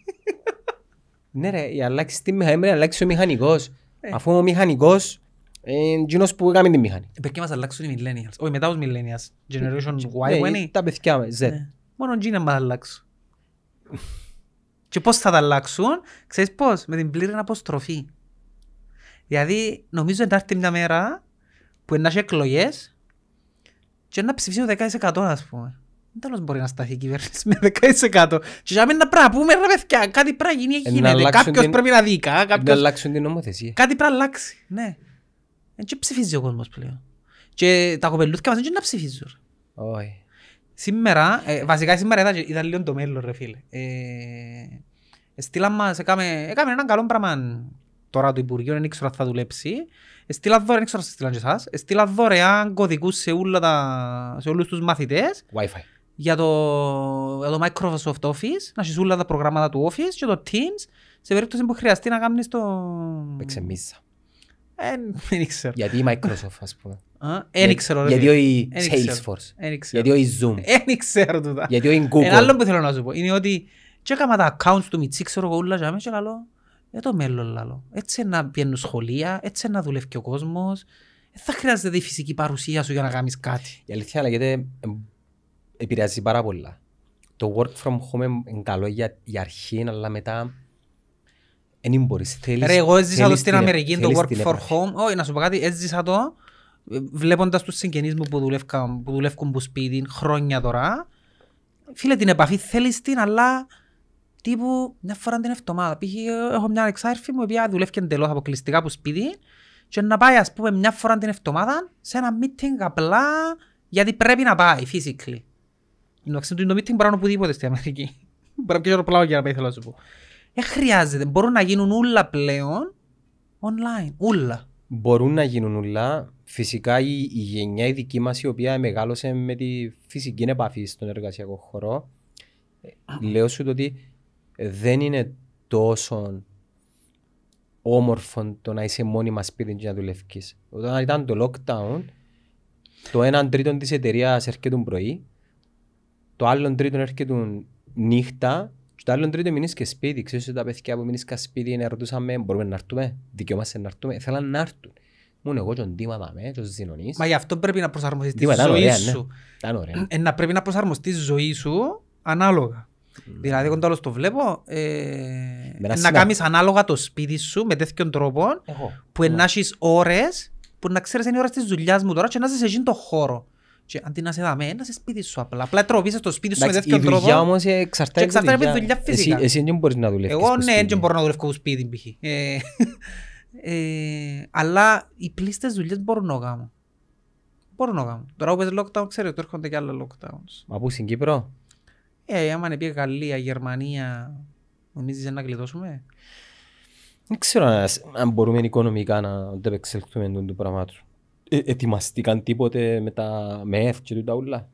Ναι ρε, αλλάξεις τη μηχανή, πρέπει να αλλάξεις ο μηχανικός. Ε. Αφού ο μηχανικός είναι που έκανε τη μηχανή. Επειδή μας αλλάξουν οι millennials, όχι μετά τους millennials, ε, generation Y, ναι, τα παιδιά με, Z. Μόνο γίνα μας αλλάξουν. Και πώς θα τα αλλάξουν, ξέρεις πώς, με την πλήρη αποστροφή. Δηλαδή, νομίζω να έρθει μια μέρα που να εκλογέ εκλογές και να ψηφίσει το 10% ας πούμε. Δεν Τέλος μπορεί να σταθεί η κυβέρνηση με 10%. Και για μένα πρέπει να πούμε ρε παιδιά, κάτι πρέπει να γίνει, ε, γίνεται. Κάποιος την... πρέπει να δει, κάποιος... Να αλλάξουν την νομοθεσία. Κάτι πρέπει να αλλάξει, ναι. Ε, και ψηφίζει ο κόσμος πλέον. Και τα κοπελούθηκα μας δεν να ψηφίζουν. Όχι. Σήμερα, ε, βασικά σήμερα ήταν, ήταν λίγο το μέλλον ρε φίλε. Ε, στείλαμε, έκαμε, έκαμε έναν καλό πράγμα τώρα του Υπουργείου, δεν ήξερα θα δουλέψει. Στείλα δωρεάν, δεν ήξερα σε στείλαν και εσάς, στείλα δωρεάν κωδικούς σε, όλα τα, σε όλους τους μαθητές. Wi-Fi. Για το, για το Microsoft Office, να έχεις όλα τα προγράμματα του Office και το Teams, σε περίπτωση που χρειαστεί να κάνεις το... Εξεμίσα. Δεν ήξερα. Γιατί η Microsoft, ας πούμε. Δεν ήξερα. Γιατί η Salesforce. Γιατί η Zoom. Δεν ήξερα τούτα. Γιατί η Google. Ένα άλλο που θέλω να σου πω είναι ότι και έκανα τα accounts του Μιτσί, ξέρω εγώ, όλα και άμεσα καλό. Ε, το μέλλον λάλο. Έτσι να πιένουν σχολεία, έτσι να δουλεύει ο κόσμος. Ε, θα χρειάζεται η φυσική παρουσία σου για να κάνεις κάτι. Η αλήθεια λέγεται επηρεάζει πάρα πολλά. Το work from home είναι καλό για, για αρχή, αλλά μετά δεν μπορεί. εγώ έζησα εδώ στην ε- Αμερική το work from home. Όχι, να σου πω κάτι, έζησα το ε, βλέποντας τους συγγενείς μου που δουλεύουν που, που σπίτι χρόνια τώρα. Φίλε, την επαφή θέλεις την, αλλά τύπου μια φορά την εβδομάδα. πήγε έχω μια εξάρφη μου η οποία δουλεύει εντελώς αποκλειστικά από σπίτι και να πάει ας πούμε μια φορά την εβδομάδα σε ένα meeting απλά γιατί πρέπει να πάει physically. Να ξέρω το meeting μπορεί να οπουδήποτε στην Αμερική. Μπορεί να είναι οπουδήποτε για να πάει θέλω να σου Δεν χρειάζεται. Μπορούν να γίνουν όλα πλέον online. Όλα. Μπορούν να γίνουν όλα. Φυσικά η, η γενιά η δική μας η οποία μεγάλωσε με τη φυσική επαφή στον εργασιακό χώρο. Ε, λέω σου το ότι δεν είναι τόσο όμορφο το να είσαι μόνιμα σπίτι και να δουλεύεις. Όταν ήταν το lockdown, το έναν τρίτο της εταιρείας έρχεται πρωί, το άλλο τρίτο έρχεται νύχτα, και το άλλο τρίτο μείνεις και σπίτι. Ξέρεις ότι τα παιδιά που μείνεις και σπίτι είναι ρωτούσαμε, μπορούμε να έρθουμε, δικαιώμαστε να έρθουμε, θέλαν να έρθουν. Μου εγώ τον τίμα δαμε, τον ζηνονείς. Μα γι' αυτό πρέπει να προσαρμοστείς τη ζωή ναι. σου. Ναι. Ε, να πρέπει να προσαρμοστείς τη ζωή σου ανάλογα. Δηλαδή, όταν το το βλέπω, ε, να κάνεις ανάλογα το σπίτι σου με τέτοιον τρόπο που να έχεις ώρες που να ξέρεις είναι η ώρα της δουλειάς μου τώρα και να είσαι σε εκείνο το χώρο. Και αντί να σε δάμε, να σε σπίτι σου απλά. Απλά τροπίζεις το σπίτι σου με τέτοιον τρόπο. Η δουλειά εξαρτάται από τη δουλειά. φυσικά. Εσύ, εσύ δεν μπορείς να δουλεύεις. Εγώ ναι, δεν μπορώ να δουλεύω από σπίτι π.χ. Ε, ε, αλλά οι πλήστες δουλειές μπορούν να κάνω. Μπορώ να κάνω. Τώρα όπως lockdown, ξέρετε, έρχονται και άλλα lockdowns. Μα πού στην Κύπρο. Ε, άμα πήγε Γαλλία, Γερμανία, νομίζεις να κλειδώσουμε. Δεν ξέρω αν μπορούμε οικονομικά να αντεπεξελθούμε τον του πραγμάτους. Ε, ετοιμαστήκαν τίποτε με τα ΜΕΦ και τούτα ούλα.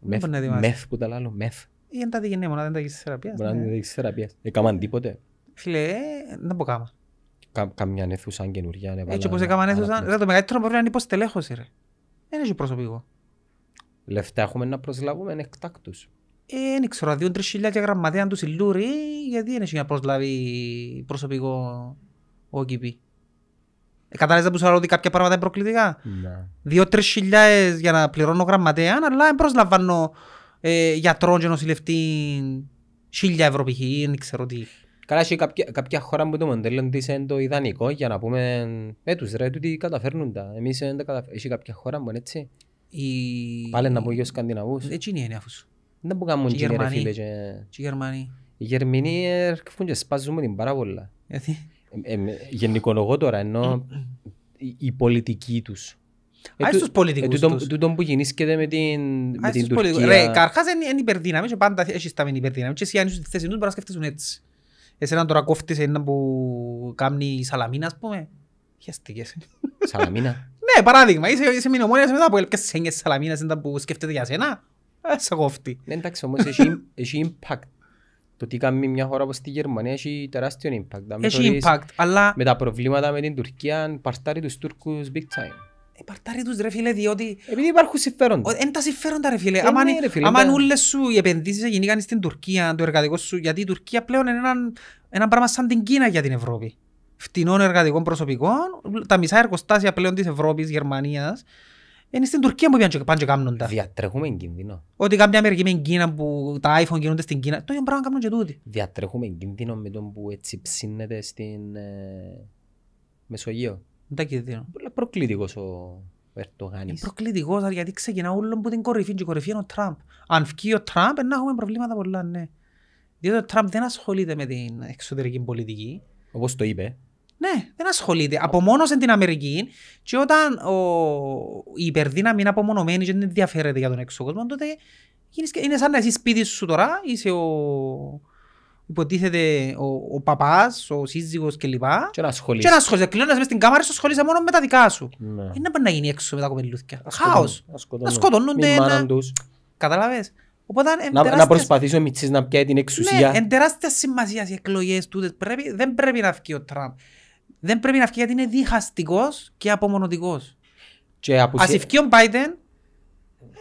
ΜΕΦ, ΜΕΦ που τα λάλλω, ΜΕΦ. Ή ε, αν τα διγενέ, μόνο δεν τα έχεις θεραπείας. Μόνο δεν ναι. τα έχεις θεραπείας. Έκαναν ε, τίποτε. Φίλε, δεν πω κάμα. Καμιά νέθουσαν καινούργια. Έτσι όπως έκαναν νέθουσαν, το μεγαλύτερο μπορεί να είναι υποστελέχωση. ρε. Δεν έχει προσωπικό. Λεφτά έχουμε να προσλάβουμε εκτάκτους δεν ξέρω, δύο τρεις χιλιάδια γραμματέα του Σιλούρη, γιατί δεν έχει να προσλάβη προσωπικό ο ΚΥΠΗ. Ε, Κατάλαβες που σου ότι κάποια πράγματα είναι προκλητικά. Ναι. Δύο-τρεις χιλιάδες για να πληρώνω γραμματέα, αλλά δεν προσλαμβάνω ε, γιατρών και νοσηλευτή χίλια ευρώ π.χ. δεν ξέρω τι. Καλά, έχει κάποια, κάποια χώρα που το μοντέλο της είναι το ιδανικό για να πούμε ε, τους ρε, τούτοι καταφέρνουν τα. Εμείς δεν τα καταφέρνουν. Έχει κάποια χώρα που είναι έτσι. Η... Πάλι να πω για Σκανδιναβούς. Έτσι είναι η ενέφους. Δεν μπορούν να γίνουν ρε φίλε. Και οι Γερμανοί. Οι Γερμανοί ε, έρχονται και σπάζουν την πάρα πολλά. Γιατί. Ε, ε, γενικολογώ τώρα, ενώ η πολιτική τους. Α, στους πολιτικούς τους. Τούτον που γεννήσκεται με την Τουρκία. Ρε, καρχάς είναι υπερδύναμη και πάντα έχεις τα μεν υπερδύναμη. Και εσύ αν είσαι στη θέση τους μπορείς να σκεφτήσουν έτσι. Εσένα τώρα κόφτεις ένα που κάνει σαλαμίνα, ας πούμε. Χιαστήκες. Σαλαμίνα. Ναι, παράδειγμα, είσαι, είσαι μηνομόνιας μετά από ελπικές σένιες σαλαμίνας που σκέφτεται για σένα. Ε, έχω αυτή. Ναι, εντάξει, όμως έχει impact. Το τι κάνει μια χώρα όπως τη Γερμανία έχει τεράστιο impact. Έχει impact, αλλά... Με τα προβλήματα με την Τουρκία, παρτάρει τους Τούρκους big time. Ε, παρτάρει τους ρε φίλε διότι... Επειδή υπάρχουν συμφέροντα. Είναι τα συμφέροντα ρε φίλε. Ε, ναι, αν όλες σου οι επενδύσεις γίνηκαν στην Τουρκία, το εργατικό σου, γιατί η Τουρκία πλέον είναι ένα πράγμα σαν την Κίνα για την Ευρώπη. Φτηνών εργατικών προσωπικών, τα μισά εργοστάσια πλέον της Ευρώπης, Γερμανίας, είναι στην Τουρκία που πάνε και κάνουν τα. Διατρέχουμε κίνδυνο. Ότι κάποια μερική με Κίνα που τα iPhone γίνονται στην Κίνα, το ίδιο πράγμα κάνουν και τούτοι. Διατρέχουμε κίνδυνο με τον που έτσι ψήνεται στην ε, Μεσογείο. Δεν τα κίνδυνο. Προκλητικός ο Ερτογάνης. Είναι προκλητικός, γιατί ξεκινά όλο που την κορυφή και η κορυφή είναι ο Τραμπ. Αν φκεί ο Τραμπ, να έχουμε προβλήματα πολλά, ναι. Διότι ο Τραμπ δεν ασχολείται με την εξωτερική πολιτική. Όπως το είπε. Ναι, δεν ασχολείται. Απομόνωσε την Αμερική και όταν ο... η υπερδύναμη είναι απομονωμένη και δεν ενδιαφέρεται για τον έξω κόσμο, τότε είναι σαν να είσαι σπίτι σου τώρα, είσαι ο... Υποτίθεται ο, ο παπάς, ο σύζυγος κλπ. Και να ασχολείσαι. Και να ασχολείσαι. Κλείνοντας μέσα στην κάμαρα, σου ασχολείσαι μόνο με τα δικά σου. Ναι. Ε, να μπορεί να γίνει έξω με τα κομπελούθια. Χάος. Να σκοτώνονται. Να... Ναι, Κατάλαβε. Οπότε, να, να προσπαθήσω να πιάει την εξουσία. Ναι, εν τεράστιας σημασίας οι εκλογές του. Δεν πρέπει να βγει ο Τραμπ δεν πρέπει να βγει γιατί είναι διχαστικός και απομονωτικός. Απουσία... Ας ευκαιρία ο Biden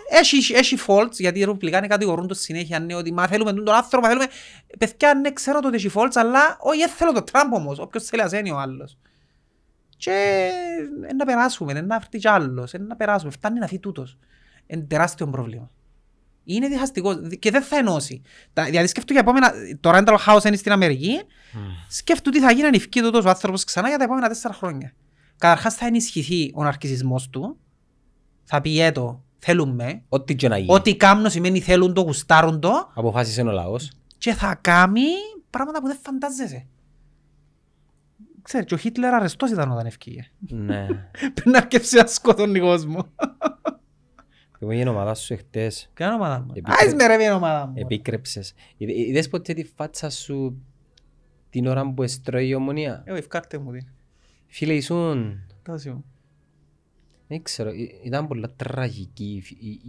έχει, έχει faults γιατί οι Ρουπλικάνοι κατηγορούν το συνέχεια ναι, ότι μα θέλουμε τον άνθρωπο, μα θέλουμε. Παιδιά, ναι, ξέρω ότι έχει faults, αλλά όχι, δεν θέλω τον Τραμπ όμως. Όποιος θέλει, να είναι ο άλλος. Και να περάσουμε, να έρθει κι άλλος, να περάσουμε. Φτάνει να φύγει τούτος. Είναι τεράστιο πρόβλημα είναι διχαστικό και δεν θα ενώσει. Δηλαδή σκέφτομαι για επόμενα. Το Ράνταλ Χάου είναι στην Αμερική. Mm. τι θα γίνει αν ευκεί τούτος ο άνθρωπος ξανά για τα επόμενα τέσσερα χρόνια. Καταρχάς θα ενισχυθεί ο ναρκισμό του. Θα πει έτο, θέλουμε. Ό,τι και να γίνει. Ό,τι κάμνο σημαίνει θέλουν το, γουστάρουν το. Αποφάσισε ο λαός. Και θα κάνει πράγματα που δεν φαντάζεσαι. Ξέρεις, και ο Χίτλερ αρεστός ήταν όταν ευκήγε. Ναι. Πριν αρκεψεί να σκοτώνει κόσμο. Εγώ η ομάδα σου εχθές. Ποια ομάδα μου. Άις με ρε μια ομάδα μου. Επίκρεψες. Είδες ποτέ τη φάτσα σου την ώρα που εστρώει η ομονία. Εγώ ευκάρτε μου την. Φίλε ήσουν. Τάση μου. Δεν ξέρω, ήταν πολλά τραγική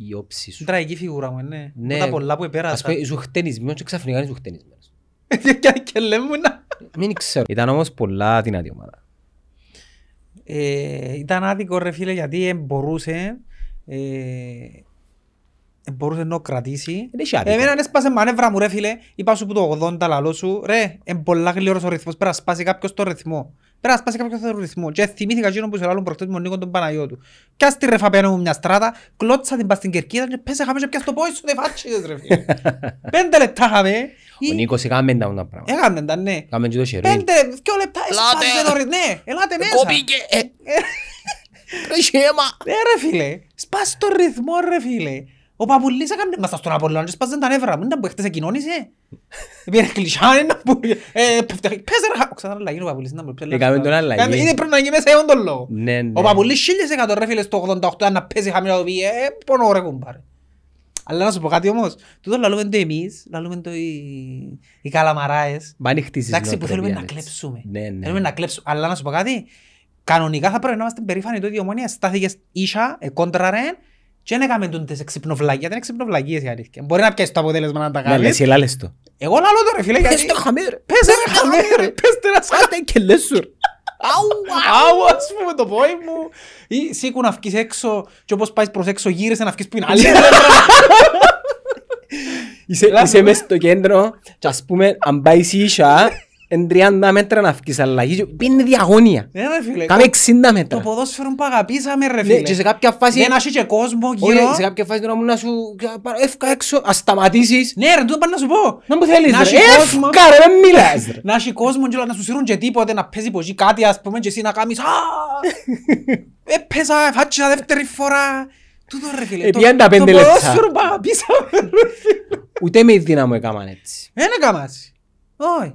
η, όψη σου. Τραγική φιγούρα μου, ναι. ναι. Τα πολλά που επέρασα. Ας πούμε, σου χτενισμένος και ξαφνικά είναι σου χτενισμένος. Ε, και λέμε να... Μην ξέρω. Ήταν όμως πολλά δυνατή ομάδα. Ε, ήταν άδικο ρε φίλε γιατί μπορούσε ε, μπορούσε να κρατήσει. Εμένα αν έσπασε μανεύρα μου ρε φίλε, είπα σου που το 80 λαλό σου, ρε, πολλά γλυόρος ο ρυθμός, πρέπει να σπάσει κάποιος το ρυθμό. Πρέπει να σπάσει κάποιος το ρυθμό. Και θυμήθηκα γίνον που σε λάλλον προχτές μου Νίκον τον Παναγιώτου. ας τη ρε φαπένω μου μια στράτα, κλώτσα την πας στην κερκίδα και πέσε χαμέ πια στο πόη σου, δεν φάτσιδες ρε φίλε. Πέντε λεπτά χαμέ. Ο Νίκος έκαμε τα όντα πράγματα. Έκαμε τα ναι. Κάμε και το χερί. Πέντε, δυο λεπτά, έσπασε το ρυθμό. Ναι, Ελάτε ε, μέσα. Κοπήκε. Ε, Ρε Ε, ρε φίλε. Σπάς το Ο Παπουλής έκανε μας στον Απολλώνα και σπάζαν τα νεύρα μου. που ε. Ε, Πήρε ε, να που... ρε Ξανά ο Παπουλής. Έκαμε Είναι να γίνει μέσα τον λόγο. Ναι, ο ναι. Παπουλής χίλιες εκατό ρε φίλε στο 88 να πέσει Ε, πόνο ρε Αλλά να σου πω κάτι όμως. Τούτο λαλούμε Κανονικά θα πρέπει να είμαστε περήφανοι το ότι η ομόνια στάθηκε ίσα, κόντρα ρε και δεν έκαμε τις εξυπνοβλαγίες, δεν εξυπνοβλαγίες η αλήθεια. Μπορεί να πιάσεις το αποτέλεσμα να τα ναι, κάνεις. Λέει, εσύ λάλες το. Εγώ λάλω τώρα ρε φίλε, γιατί... Πες το χαμέ Πες Πες το χαμέ Πε Πες το να και λες σου Άου, Άου, ας πούμε το πόη μου. Ή σήκου να φκείς έξω και όπως πάεις προς έξω γύρισε να φκείς που είναι άλλη. Είσαι μέσα στο κέντρο και ας πούμε αν πάει ίσα εν 30 μέτρα να αυκείς αλλαγή, πίνει διαγώνια. Ναι ρε φίλε. Κάμε 60 μέτρα. Το ποδόσφαιρο που αγαπήσαμε ρε ναι, φίλε. Ναι, και σε κάποια φάση... Δεν έχει και κόσμο γύρω. Όχι, σε κάποια φάση να μου να σου εύκα έξω, ας σταματήσεις. Ναι ρε, τούτο πάνε να σου πω. Να μου θέλεις να ρε, εύκα ρε, δεν μιλάς ρε. Να έχει κόσμο και να σου σύρουν και τίποτε, να παίζει πως κάτι ας πούμε και εσύ να κάνεις Έπαιζα, φάτσα δεύτερη φορά. Τούτο ρε φίλε. Ε, το, Το ποδόσφαιρο που αγαπήσαμε ρε φίλε. Ούτε με δύναμο έκαναν έτσι. Δεν έκαναν έτσι. Όχι.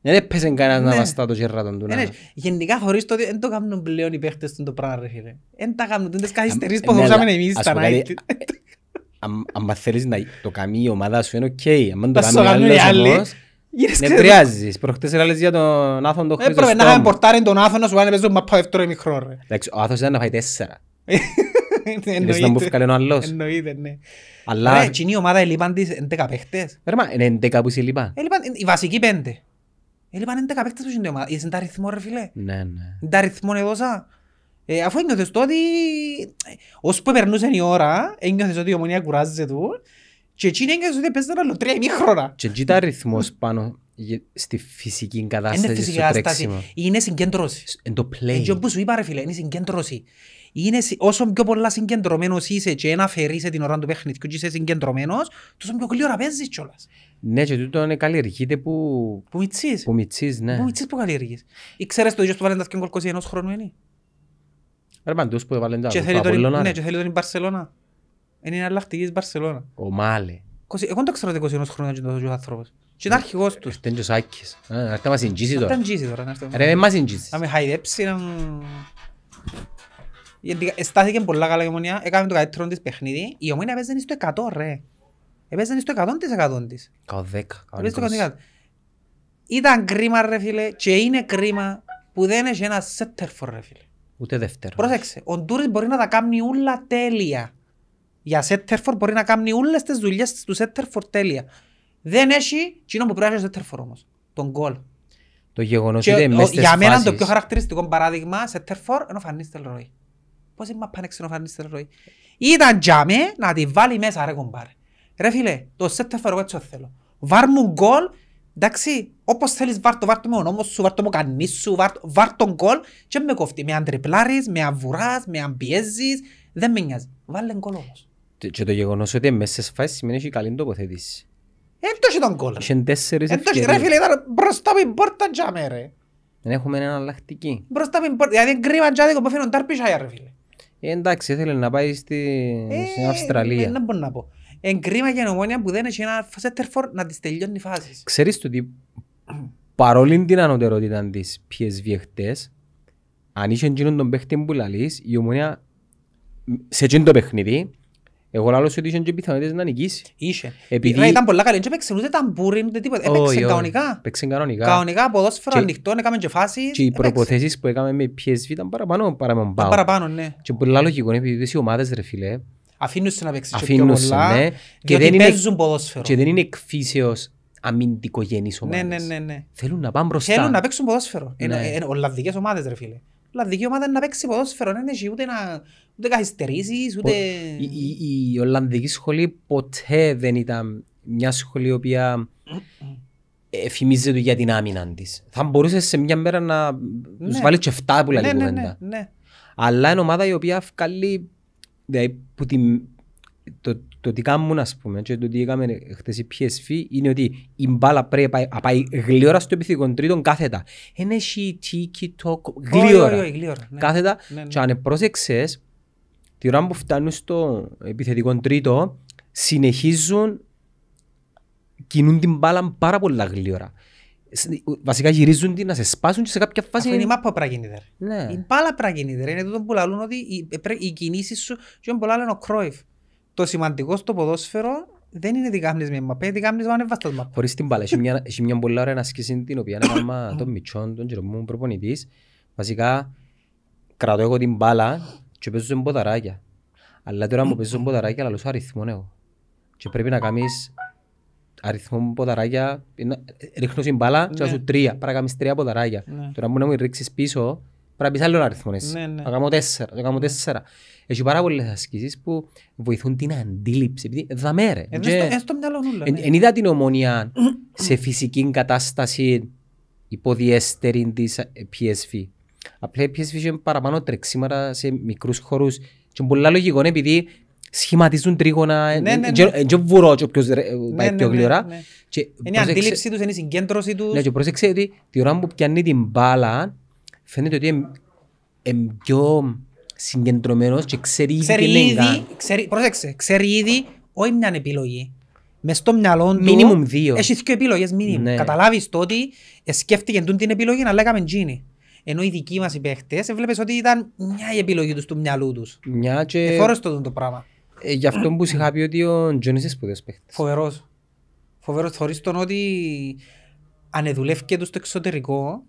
Δεν ναι, έπαιζε κανένας να βαστά το γεράτον του. Ε, ναι, γενικά χωρίς το ότι δεν το κάνουν πλέον οι παίχτες του το πράγμα ρε φίλε. Δεν τα κάνουν, δεν τις καθυστερείς ε, που ναι, εμείς στα ε, Αν θέλεις να το κάνει η ομάδα σου είναι οκ. Αν το κάνει άλλος άλλοι. δεν χρειάζεσαι. Προχτές έλεγες για τον τον Χρήστο Στόμα. Έπρεπε να είχαμε πορτάρει τον Άθωνο σου αν έπαιζε δεύτερο ο Άθος ήταν να φάει τέσσερα. Εννοείται. Έλειπαν 11 παίκτες που είναι ομάδα. Είσαι τα ρυθμό ρε φίλε. Ναι, ναι. Τα ρυθμό έδωσα. Ε, αφού ένιωθες το ότι... Ως που περνούσε η ώρα, ένιωθες ότι η ομονία κουράζεσαι του και εκείνη ένιωθες ότι παίζανε άλλο τρία ημίχρονα. Και εκεί τα ρυθμός πάνω στη φυσική κατάσταση, είναι φυσική στο τρέξιμο. Είναι συγκέντρωση. Είναι το play. Είναι που σου είπα ρε φίλε, είναι συγκέντρωση. Είναι, όσο πιο πολλά συγκεντρωμένος είσαι και ένα φερίσαι την ώρα του παιχνιδιού και είσαι συγκεντρωμένος, τόσο πιο κλειόρα παίζεις κιόλας. Ναι, και τούτο είναι καλλιεργείται που. Που μιτσί. Που μιτσί, ναι. Που μιτσί που καλλιεργείς. Ήξερες το ίδιο που Βαλέντα και ο Κολκό ενός χρόνου είναι. Ερμαντού που Βαλέντα. Ναι, και θέλει τον Ναι, και θέλει τον η Είναι ένα αλλακτική τη Μπαρσελόνα. Ο Μάλε. Εγώ δεν το ξέρω ότι 21 χρόνια είναι ο άνθρωπος. Και είναι αρχηγός τους. Ήταν και ο Σάκης. Αυτά μας εγγύσει τώρα. Ρε, μας εγγύσει. Να με χαϊδέψει, να... Γιατί Στάθηκε πολλά καλά η ομονία, Έκανε το καλύτερο της παιχνίδι. Η ομονία παίζει στο 100 ρε. Επέσανε στο 100% της. 110. Επέσανε Ήταν κρίμα ρε φίλε και είναι κρίμα που δεν έχει ένα σέτερφορ ρε φίλε. Ούτε δεύτερο. Πρόσεξε, ο Ντούρις μπορεί να τα κάνει όλα τέλεια. Για σέτερφορ μπορεί να κάνει όλες τις δουλειές του σέτερφορ τέλεια. Δεν έχει κοινό που πρέπει να έχει σέτερφορ όμως. Τον κόλ. Το γεγονός και είναι μέσα στις Για μένα φάσεις. το πιο χαρακτηριστικό παράδειγμα σέτερφορ είναι ο Φανίς Πώς είναι πάνε ξένο ο Φανίς Ήταν τζάμε να τη βάλει μέσα ρε κομπάρε. Ρε φίλε, το σετ θα έτσι θέλω. Βάρ μου γκολ, εντάξει, όπως θέλεις βάρ το, βάρ το με ο νόμος σου, βάρ το με ο κανείς σου, βάρ, βάρ τον γκολ και με κοφτεί. Με τριπλάρεις, με αβουράς, με αμπιέζεις, δεν με νοιάζει. Βάλε γκολ όμως. Και το γεγονός ότι μέσα σε φάσεις σημαίνει ότι καλή τοποθέτηση. Έντωσε τον γκολ. Είχε τέσσερις ευκαιρίες. ρε φίλε, ήταν μπροστά από την πόρτα τζάμε ρε. Δεν έχουμε έναν αλλακτική. Μπροστά από την πόρτα, δηλαδή κρίμα τζάδι που φέρνουν τάρπισάια ρε φίλε. Ε, εντάξει, ήθελε να πάει στη... ε, στην Αυστραλία. Ε, μπορώ να πω. Εν κρίμα για νομόνια που δεν έχει ένα σέτερφορ να τις τελειώνει οι φάσεις. Ξέρεις το ότι παρόλη την ανωτερότητα της PSV χτες, αν είχε εκείνον τον παίχτη που λαλείς, η ομονία σε εκείνο το παιχνίδι, εγώ λάλλω ότι είχε και πιθανότητες να νικήσει. Είχε. Επειδή... Ήταν πολλά καλή, δεν παίξε ούτε ταμπούρι, ούτε τίποτα. Ε, έπαιξε κανονικά. Παίξε κανονικά. Κανονικά, ποδόσφαιρο, ανοιχτό, έκαμε και φάσεις. Και οι προποθέσεις που έκαμε με PSV ήταν παραπάνω, παραπάνω. Παραπάνω, ναι. Και πολλά λογικό, επειδή οι ομάδες, ρε φίλε, Αφήνουν σε να παίξεις και πιο πολλά, ναι. και δεν παίζουν ποδόσφαιρο. Και δεν είναι εκφύσεως αμυντικογενείς ομάδες. Ναι, ναι, ναι, ναι. Θέλουν να πάνε μπροστά. Θέλουν να παίξουν ποδόσφαιρο. Ναι. Ολλανδικές ομάδες ρε φίλε. Ολλανδική ομάδα είναι να παίξει ποδόσφαιρο, ναι, δεν έχει ούτε να ούτε καθυστερήσεις, ούτε... Η, η, η Ολλανδική σχολή ποτέ δεν ήταν μια σχολή η οποία ε, εφημίζεται για την άμυνα της. Θα μπορούσες σε μια μέρα να ναι. σου βάλεις και 7 που λέει ναι, Ναι, ναι, ναι. Αλλά είναι ομάδα η οποία βγάλει δηλαδή που τη, το, το τι κάνουν ας πούμε και το τι έκαμε χτες η PSV είναι ότι η μπάλα πρέπει να πάει γλύωρα στο επιθετικό τρίτο, κάθετα. Είναι εσύ τίκι το γλύωρα. Ναι. Κάθετα ναι, ναι. και αν πρόσεξες τη ώρα που φτάνουν στο επιθετικό τρίτο συνεχίζουν κινούν την μπάλα πάρα πολλά γλύωρα. Ε, βασικά γυρίζουν την να σε σπάσουν και σε κάποια φάση... Αυτό είναι η μάπα πραγινίδερ. Ναι. Η πάλα πραγινίδερ. Είναι τούτο που λαλούν ότι οι, ε, οι κινήσεις σου και πολλά λένε ο Κρόιφ. Το σημαντικό στο ποδόσφαιρο δεν είναι διγάμνης με μαπέ, διγάμνης με ανεβαστό μαπέ. Χωρίς την πάλα. Έχει μια πολύ ωραία ασκήση την οποία έκανα τον Μιτσόν, τον τζερμών προπονητής. Βασικά κρατώ εγώ την μπάλα και παίζω σε μποδαράκια. Αλλά τώρα μου παίζω σε μποδαράκια, αλλά λόγω αριθμών εγώ. Και πρέπει να κάνεις αριθμό ποδαράκια, ρίχνω στην μπάλα και θα ναι. σου τρία, πρέπει να κάνεις τρία ποδαράκια. Ναι. Τώρα μου να μου ρίξεις πίσω, πρέπει να πεις άλλο αριθμό εσύ. Θα ναι, κάνω τέσσερα, θα κάνω τέσσερα. Έχει πάρα πολλές ασκήσεις που βοηθούν την αντίληψη, επειδή δαμέ ρε. Έστω ε, ε, μυαλό νουλα. Εν είδα την ομόνια σε φυσική κατάσταση υποδιέστερη της PSV. Απλά η PSV είχε παραπάνω τρεξίματα σε μικρούς χώρους και πολλά λογικό επειδή σχηματίζουν τρίγωνα, Δεν ναι, και ναι. βουρώ και όποιος ναι, πάει ναι, πιο γλυρά. Είναι η αντίληψη τους, είναι η συγκέντρωση τους. Ναι, και προσέξτε ότι τη ώρα που πιάνει την μπάλα, φαίνεται ότι είναι πιο συγκεντρωμένος και ξέρει ήδη τι λέει. Προσέξτε, ξέρει ήδη όχι μια επιλογή. Μες στο μυαλό του μίνιμουμ δύο. έχεις δύο επιλογές μίνιμουμ. Καταλάβεις το ότι σκέφτηκε την επιλογή να λέγαμε τζίνι. Ενώ οι δικοί μας οι παίχτες, βλέπεις ότι ήταν μια η επιλογή τους του μυαλού τους. Μια και... Εφόρεστο το πράγμα. Ε, γι' αυτό που είχα πει ότι ο Τζονίς είναι σπουδαίος παίχτης. Φοβερός. Φοβερός. Θωρείς τον ότι ανεδουλεύκε του στο εξωτερικό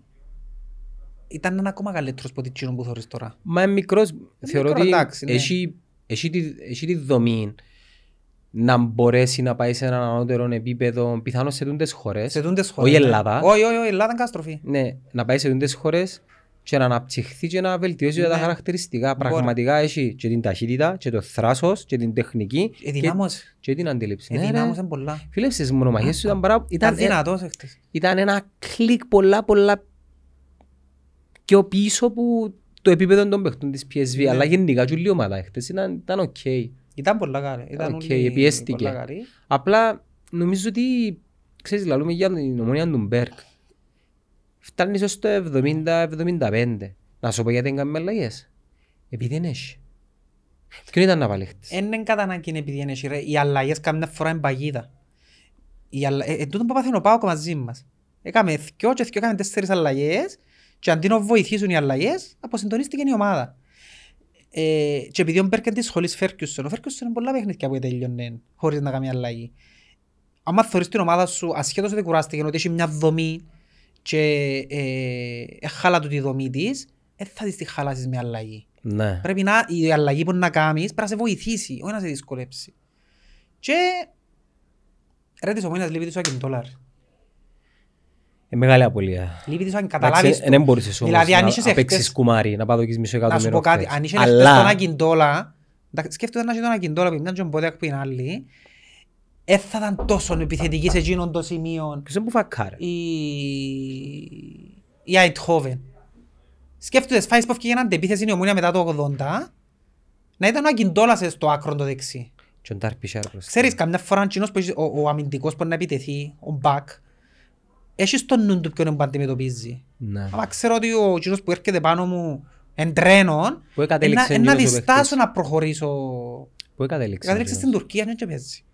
ήταν ένα ακόμα καλύτερος από που θωρείς τώρα. Μα είναι μικρός. Θεωρώ ότι ναι. έχει, έχει, τη, έχει τη δομή να μπορέσει να πάει σε έναν ανώτερο επίπεδο, πιθανώς σε δούντες χώρες. Σε δούντες χώρες. Ναι. Όχι Ελλάδα. Όχι, όχι, Ελλάδα είναι καταστροφή. Ναι, να πάει σε δούντες χώρες και να αναπτυχθεί και να βελτιώσει ναι. τα χαρακτηριστικά. Μπορεί. Πραγματικά έχει και την ταχύτητα, και το θράσος, και την τεχνική. Εδυνάμωσε. Και, και την αντίληψη. Εδυνάμωσε ναι, πολλά. Φίλε, στις μονομαχίες σου ήταν παρά. Ήταν, δυνατός, ε, ήταν ένα κλικ πολλά, πολλά πιο πίσω από το επίπεδο των παιχτών της PSV. Ναι. Αλλά γενικά του λίγο μάλα ήταν, ήταν οκ. Okay. Ήταν πολλά καλή. Ήταν okay, όλοι... καλή. Απλά νομίζω ότι ξέρεις, λαλούμε για την ομονία του Μπέρκ φτάνει το 70-75. Να σου πω γιατί δεν κάνουμε αλλαγές. Επειδή δεν έχει. Ποιον ήταν να βάλει χτες. Είναι κατά είναι επειδή δεν έχει. Οι αλλαγές μια φορά είναι παγίδα. Αλλα... Ε, ε που πάθει ο Πάοκ μαζί μας. Έκαμε δυο και δυο, έκαμε τέσσερις αλλαγές και αντί να βοηθήσουν οι αλλαγές, αποσυντονίστηκε η ομάδα. Ε, και επειδή ο Μπέρκεν της σχολής Φέρκιουσον, ο Φέρκιουσον είναι πολλά παιχνίδια που τελειώνε χωρίς να κάνει αλλαγή. Αν θεωρείς την ομάδα σου, ασχέτως ότι κουράστηκε, ότι έχει μια δομή, και ε, ε, χάλα του ε, τη δομή της, δεν θα της τη χαλάσεις με αλλαγή. Ναι. Πρέπει να, η αλλαγή που να κάνεις πρέπει να σε βοηθήσει, όχι να σε δυσκολέψει. Και ρε της ομόνιας λείπει του Σάκη Ντόλαρ. Ε, μεγάλη απώλεια. Λείπει ε, του αν Δεν μπορείς όμως δηλαδή, αν να, να παίξεις κουμάρι, να πάδω μισό εκατομμύριο. Να σου πω κάτι, αν είσαι Αλλά... ένα Ακιντόλα, σκέφτομαι να είσαι ένα Ακιντόλα που είναι ένα τζομπόδια που είναι άλλη, δεν θα ήταν τόσο επιθετικής σε εκείνον το σημείο. Ποιος είναι που φακάρε. Η... η Αιτχόβεν. Σκέφτονται φάεις που έφυγε έναν αντεπίθεση η ομόνια μετά το 80 να ήταν ο Αγκιντόλας στο άκρο το δεξί. Και ο Ντάρπισερ Ξέρεις καμιά φορά ο, ο, ο αμυντικός μπορεί να επιτεθεί, ο Μπακ, έχει στο νου του ποιον που αντιμετωπίζει. Ναι. Αλλά ξέρω ότι ο κοινός που έρχεται πάνω μου εν τρένων, ε, να ε, διστάσω να προχωρήσω. Πού κατέληξε. Κατέληξε στην Τουρκία και παίζει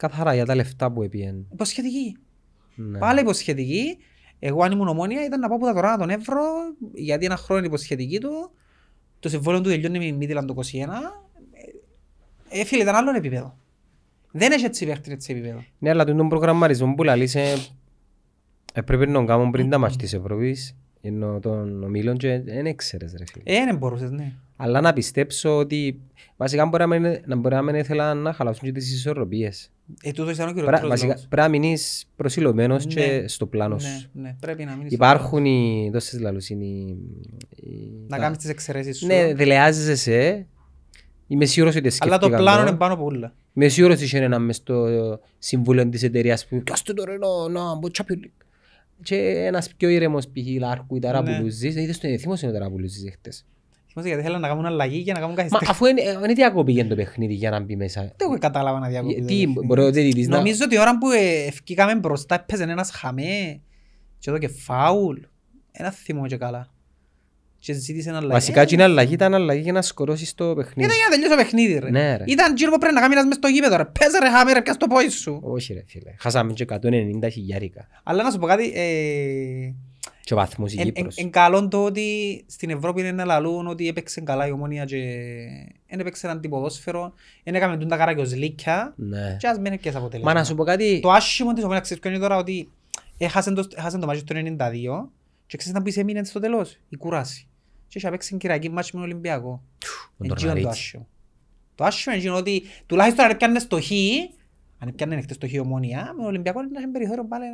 καθαρά για τα λεφτά που έπιεν. Υποσχετική. Ναι. Πάλι υποσχετική. Εγώ αν ήμουν ομόνια ήταν να πάω που τα τώρα να τον εύρω γιατί ένα χρόνο είναι υποσχετική του. Το συμβόλαιο του τελειώνει με το 21. Έφυγε ήταν άλλο επίπεδο. Δεν έχει έτσι το έτσι επίπεδο. Ναι, αλλά τον προγραμματισμό που λαλείς ε, ε, να κάνουμε πριν τα μάτια της Ευρώπης ενώ τον ομίλων και δεν έξερες ρε φίλε. Ε, δεν μπορούσες, ναι. Αλλά να πιστέψω ότι βασικά μπορεί να μην ήθελα να χαλαστούν και τις ισορροπίες. Ε, τούτο ήταν ο κυριότερος Βασικά πρέπει να μείνεις προσιλωμένος ναι. και στο πλάνος ναι, σου. Ναι, ναι, πρέπει να μείνεις Υπάρχουν οι, δώσεις λαλούς, είναι οι... Να κάνεις τις εξαιρέσεις σου. Ναι, δηλεάζεσαι σε, είμαι σίγουρος ότι σκέφτηκα. Αλλά το πλάνο είναι πάνω από όλα. Είμαι σίγουρος ότι είχε ένας μες στο συμβούλιο της εταιρείας που «Κι ας το τώρα, να, να, μπω τσάπιο και ένας πιο ήρεμος πηγή Λάρκου ή Ταραπουλούζης, ναι. ε, είδες τον θύμωσε ο Ταραπουλούζης εχθές. γιατί θέλανε να κάνουν αλλαγή για να κάνουν κάτι Μα αφού ε, είναι διακόπη το παιχνίδι για να μπει μέσα. Δεν έχω κατάλαβα να διακόπη. Ε, τι μπορεί ο Τζέτιτης να... Νομίζω ότι η ώρα που ευκήκαμε μπροστά έπαιζε ένας χαμέ και εδώ και φάουλ. Ένα θυμό και καλά και ζήτησε αλλαγή. Βασικά την αλλαγή ήταν αλλαγή για να σκορώσεις το παιχνίδι. Ήταν για να τελειώσει το παιχνίδι ρε. Ναι, ρε. Ήταν γύρω που πρέπει να κάνεις μες στο γήπεδο ρε. Πες ρε χάμε ρε το πόη σου. Όχι ρε φίλε. Χάσαμε και 190 χιλιάρικα. Αλλά να σου πω κάτι... Ε... Και ο βαθμός η Κύπρος. Εν, καλό το ότι στην Ευρώπη είναι λαλούν ότι έπαιξε καλά η ομόνια και δεν έπαιξε έναν έκαμε ναι. έχασε το, και είχε παίξει κυριακή μάτσι με τον Ολυμπιακό. Εγγύον το άσιο. Το άσιο είναι ότι τουλάχιστον αν πιάνε στο χ, αν πιάνε χτες το χ ομόνια, με τον Ολυμπιακό είναι ένα περιθώριο πάλι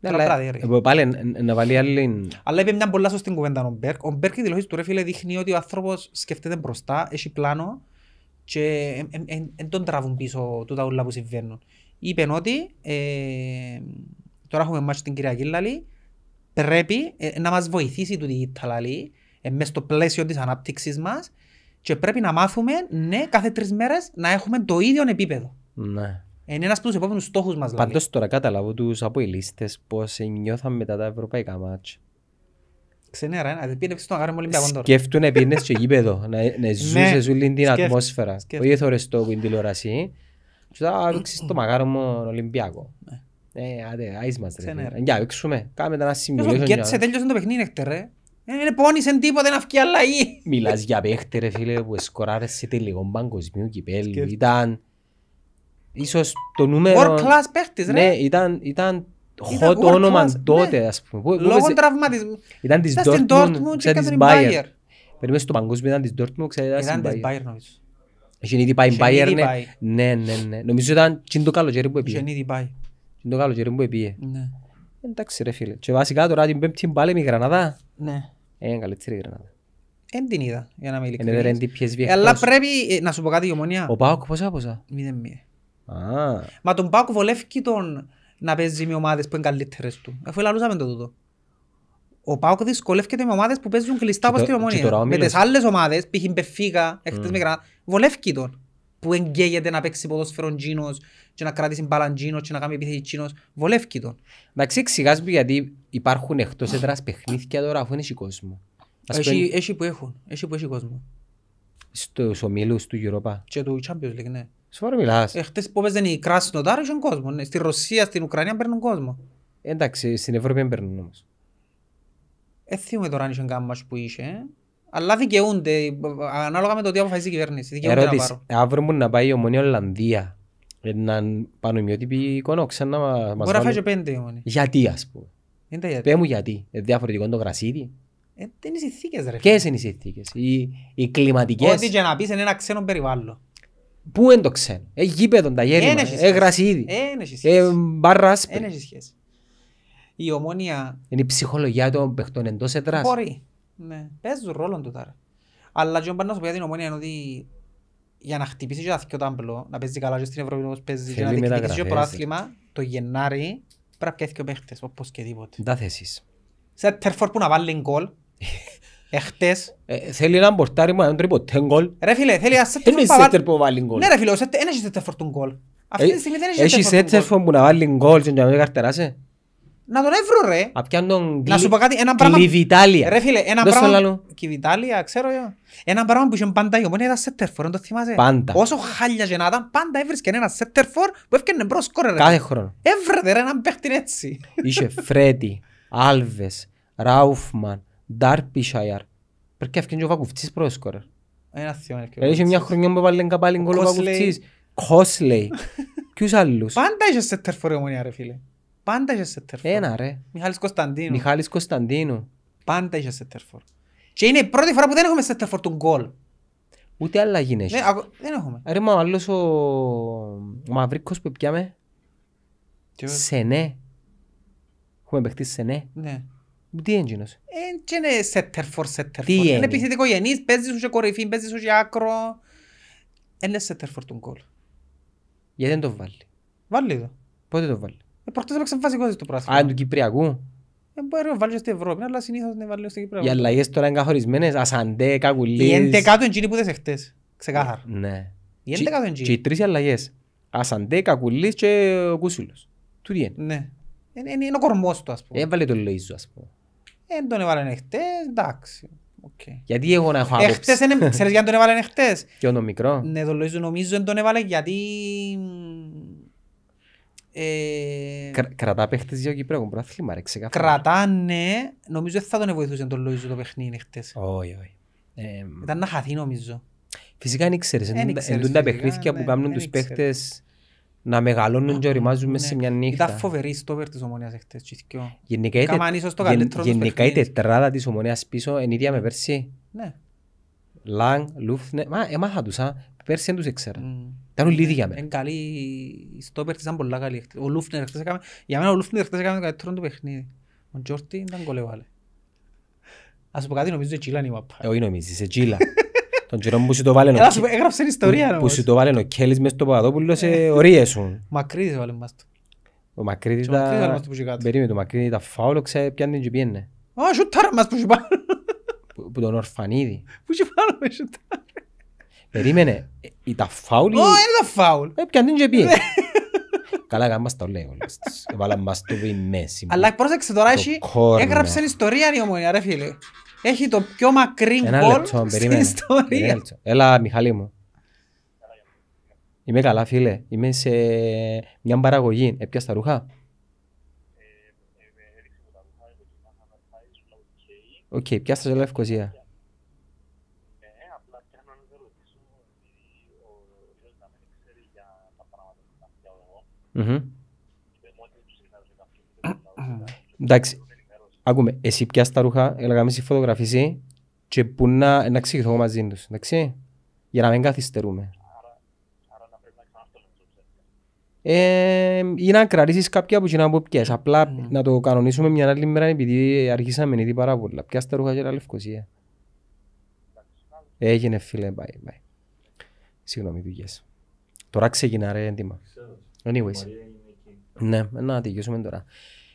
ε. ε, Πάλι ε, να βάλει άλλη... Αλλά είπε μια πολλά σωστή κουβέντα ο Μπέρκ. Ο Μπέρκ η δηλώση του ρε φίλε δείχνει ότι ο άνθρωπος σκέφτεται μπροστά, έχει πλάνο και δεν τον τραβούν πίσω τούτα όλα που συμβαίνουν. Είπε ότι τώρα έχουμε μάτς την Κυριακή Λαλή, πρέπει ε, να μας βοηθήσει τούτη digital Ιταλαλή ε, μέσα στο πλαίσιο της ανάπτυξης μας και πρέπει να μάθουμε, ναι, κάθε τρεις μέρες να έχουμε το ίδιο επίπεδο. Ναι. Είναι ένας από τους επόμενους στόχους μας. Δηλαδή. Πάντως τώρα καταλαβαίνω του αποειλίστε πώς νιώθαν μετά τα ευρωπαϊκά μάτια. Ξενέρα, ε, Δεν πήρε στον μου Ολυμπιακό τώρα. Σκέφτουν είναι στο γήπεδο, να, να ζούσε ζούλη ναι, την ατμόσφαιρα. Όχι θωρεστό που είναι τηλεόραση. Του θα ρίξεις το μαγάρο μου Ολυμπιακό. Ναι. Ναι, άντε, άις μας ρε. Για, παίξουμε. Κάμε τα ένα simulation. Κέρτσε, τέλειωσε το παιχνίδι, νέχτε ρε. Δεν πόνισε τίποτε να φκεί αλλαγή. Μιλάς για παίχτε ρε φίλε που εσκοράρεσαι σε τελικό παγκοσμίου κυπέλου. Ήταν ίσως το νούμερο... World class παίχτες ρε. Ναι, ήταν, ήταν hot όνομα ναι. τότε ας πούμε. Λόγω τραυματισμού. Ήταν της Dortmund, ξέρετε της Bayer. Περιμένεις το ήταν της Dortmund, της Ήταν και το καλοκαίρι που πήγε. Ναι. Εντάξει ρε φίλε. Και βασικά τώρα την πέμπτη πάλι με Γραναδά. Ναι. Ε, είναι καλύτερη η Γραναδά. Εν την είδα, για να είμαι ε, ναι, ειλικρινής. Ε, αλλά πρέπει να σου πω κάτι η ομονία. Ο Πάκ πόσα πόσα. Μηδέν μία. Μα τον Πάκ βολεύει τον να παίζει με ομάδες που είναι καλύτερες του. Αφού ελαλούσαμε το τούτο. Ο Πάοκ δυσκολεύεται με ομάδες που παίζουν κλειστά από την ομονία. Με τις άλλες ομάδες, π.χ. Μπεφίκα, mm. εχθές με βολεύει τον που εγκαίγεται να παίξει ποδόσφαιρο Τζίνος και να κρατήσει μπάλαν Τζίνος και να κάνει επίθεση Τζίνος, βολεύει τον. Εντάξει, εξηγάς μου γιατί υπάρχουν εκτός έδρας παιχνίδια τώρα αφού είναι κόσμο. Έχει, που έχουν, έχει που έχει κόσμο. Στους ομίλους του Ευρώπα. Και του Champions League, ναι. Σοβαρό μιλάς. Ε, που έπαιζαν οι Κράσινοτάρ είχαν κόσμο, ναι. Στη Ρωσία, στην Ουκρανία παίρνουν κόσμο. Εντάξει, στην Ευρώπη δεν παίρνουν όμως. Ε, τώρα αν είσαι κάμα που είχε. Ε. Αλλά δικαιούνται, ανάλογα με το τι αποφασίζει η κυβέρνηση. Δικαιούνται Ερώτηση, να αύριο μου να πάει η ομονία Ολλανδία. Έναν ε, πανομοιότυπη εικόνα, ξανά μας Μπορεί βάλουν... να φάει και πέντε ομονή. Γιατί ας πούμε. Είναι γιατί. Πέ μου γιατί. Ε, διαφορετικό είναι το γρασίδι. Ε, είναι οι συνθήκες ρε. Ποιες είναι οι συνθήκες. Οι, οι κλιματικές. Ό,τι και να πεις είναι ένα ξένο περιβάλλον. Πού είναι το ξένο. Ε, γήπεδο, τα γέλη μας. Ε, γρασίδι. Ε, ε μπάρα άσπρη. Η ομόνια... Είναι η ψυχολογία των παιχτών Μπορεί. Ναι. Παίζουν ρόλο του τώρα. Αλλά και να σου πει την ομόνια είναι ότι για να χτυπήσει και το τάμπλο, να παίζει καλά και στην Ευρώπη όπως παίζει και να διεκδικήσει το πρόθλημα, το Γενάρη πρέπει να πιέθει και παίχτες όπως και τίποτε. Τα θέσεις. Σε τερφόρ που να βάλει γκολ, εχτες. Ε, θέλει ένα μπορτάρι μου, έναν τέν γκολ. Ρε φίλε, θέλει ένα ε, σέτερ που να βάλει γκολ. Ναι ρε φίλε, δεν έχει σέτερ γκολ. Αυτή ε, τη στιγμή δεν έχει σέτερ που να βάλει γκολ και να μην καρτεράσαι. Να τον έβρω ρε. τον Να σου πω κάτι, ένα πράγμα... Κλειβιτάλια. Ρε φίλε, ένα πράγμα... Κλειβιτάλια, ξέρω εγώ. Ένα πράγμα που είχε πάντα η ομόνια ήταν σέτερφορ, δεν το θυμάσαι. Πάντα. Όσο χάλια και να ήταν, πάντα έβρισκε ένα σέτερφορ που έφτιανε μπρος κόρε. Κάθε χρόνο. Έβρετε ρε, έναν παίχτη έτσι. Είχε Φρέτη, Άλβες, Ράουφμαν, Ντάρπισαϊαρ. Πρέπει έφτιανε και ο πρώτος κόρε. Ένα ε, μια χρονιά που έβαλε καπάλι γκολ ο Κόσλεϊ. Ποιους άλλους. Πάντα είχε ρε φίλε. Πάντα είχες σέντερφορ. Ένα ρε. Μιχάλης Κωνσταντίνου. Μιχάλης Κωνσταντίνου. Πάντα είχες σέντερφορ. Και είναι η πρώτη φορά που δεν έχουμε σέντερφορ του γκολ. Ούτε άλλα έχει. Δεν, ναι, δεν έχουμε. Ρε μα ο άλλος ο, ο Μαυρίκος που πιάμε. Σενέ. Έχουμε παιχτεί Σενέ. Ναι. Τι έγινε. Δεν είναι σέντερφορ, σέντερφορ. έγινε. είναι επιθετικό γενής, παίζει σου σε κορυφή, παίζει σου σε άκρο. Είναι σέντερφορ του γκολ. Γιατί δεν το βάλει. Βάλει Πότε το βάλει. Ε, προχτές έπαιξε βασικό στο πράσινο. Α, του Κυπριακού. Δεν μπορεί να βάλει στην Ευρώπη, αλλά συνήθως δεν βάλει στην Κυπριακού. Οι αλλαγές τώρα είναι καθορισμένες, ασαντέ, κακουλίες. Οι εντεκάτου είναι που δεν χτες, ξεκάθαρα. Ναι. Οι εντεκάτου είναι Και οι τρεις αλλαγές. Ασαντέ, κακουλίες και ο Κούσουλος. Του είναι. Ναι. Είναι, ο κορμός του, ας πούμε. Έβαλε τον Λοίζο, ας πούμε. Ε, δεν τον έβαλε χτες, εντάξει. Okay. Γιατί εγώ να έχω ε, άποψη. Εχθές, ξέρεις γιατί τον έβαλε χτες. Και ο μικρό. Ναι, τον Λοίζο νομίζω δεν τον έβαλε γιατί ε... Κρα, κρατά παίχτες για Κυπριακό Πρωτάθλημα, ρε ξεκάθαρα. Κρατά, ναι. Νομίζω ότι θα τον βοηθούσε τον Λόιζο το παιχνίδι χτες. Όχι, όχι. Ήταν να χαθεί νομίζω. Φυσικά δεν ήξερε. Εντούν τα παιχνίδια που ναι, κάνουν τους παίχτες να μεγαλώνουν και οριμάζουν μέσα σε ναι. μια νύχτα. Ήταν φοβερή στόπερ της ομονίας χτες. Γενικά η τετράδα της ομονίας πίσω είναι ίδια με πέρσι. Ναι. Λαγ, ναι. Μα έμαθα τους. Πέρσι δεν τους ήξερα. Ήταν όλοι ίδιοι για ε, μένα. Είναι καλή η στόπερ της, ήταν πολλά καλή. Ο Λούφνερ χτες έκαμε, για μένα ο Λούφνερ χτες έκαμε το καλύτερο του παιχνίδι. Ο Τζόρτι ήταν κολεβάλε. Ας πω κάτι νομίζω ότι είναι η Βαπά. Ε, όχι νομίζεις, σε Τζίλα. Τον καιρό που σου το βάλε Έγραψε ιστορία νομίζω. Που σου το βάλε ο Κέλλης μέσα στο Παπαδόπουλο σε ορίες ε. σου. Μακρύδης βάλε μας το. Ο Μακρύδης ήταν... Περίμενε, το Μακρύδη ήταν φάουλο, ξέρε και πιένε. Α, σουτάρα μας που σου πάνω. Που τον ορφανίδι. Που σου πάνω με σουτάρα. Περίμενε, ήταν φάουλ... Ω, δεν ήταν φάουλ. Έπιαν την και πιέζει. Καλά όλα στο λέω. Έβαλα μας το πει μέση. Αλλά πρόσεξε τώρα, έχει... έγραψε ιστορία η ομονία, ρε φίλε. Έχει το πιο μακρύ γκολ στην ιστορία. Έλα, Μιχαλή μου. Είμαι καλά, φίλε. Είμαι σε μια παραγωγή. Έπιασε τα ρούχα. Οκ, πιάσα σε λευκοσία. Εντάξει, άκουμε, εσύ πιάς τα ρούχα, έλεγα μέσα η φωτογραφίση και που να, να εξηγηθώ μαζί τους, εντάξει, για να μην καθυστερούμε. Ε, ή να κρατήσεις κάποια που κοινά που πιες, απλά mm. να το κανονίσουμε μια άλλη μέρα επειδή αρχίσαμε ήδη πάρα πολλά. Πιάς τα ρούχα και τα λευκοσία. Έγινε φίλε, πάει, πάει. Συγγνώμη, δουλειές. Τώρα ξεκινά ρε έντοιμα. Anyways. Ναι, να τελειώσουμε τώρα.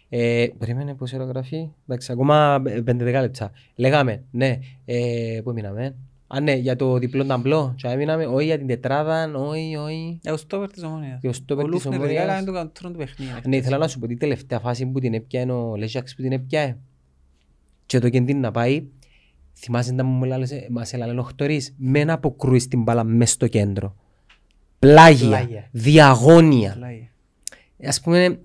Ε, περίμενε πώ πώς αερογραφεί. Εντάξει, ακόμα 5-10 λεπτά. Λέγαμε, ναι, ε, πού μείναμε. Α, ναι, για το διπλό ταμπλό. Και έμειναμε, όχι για την τετράδα, όχι, όχι. Για ε, το στόπερ της ομόνιας. Για το στόπερ της ομόνιας. έκανε το καντρόν του παιχνίδι. Ναι, ήθελα να σου πω την τελευταία φάση που την έπιανε ο Λεζιάξ που την έπιανε. Και το κεντίν να πάει, θυμάσαι να μου μιλάλεσαι, μας έλαλε ο Χτωρή, με να αποκρούεις την μπάλα μέσα στο κέντρο πλάγια, διαγώνια. Πλάγια. Ας πούμε,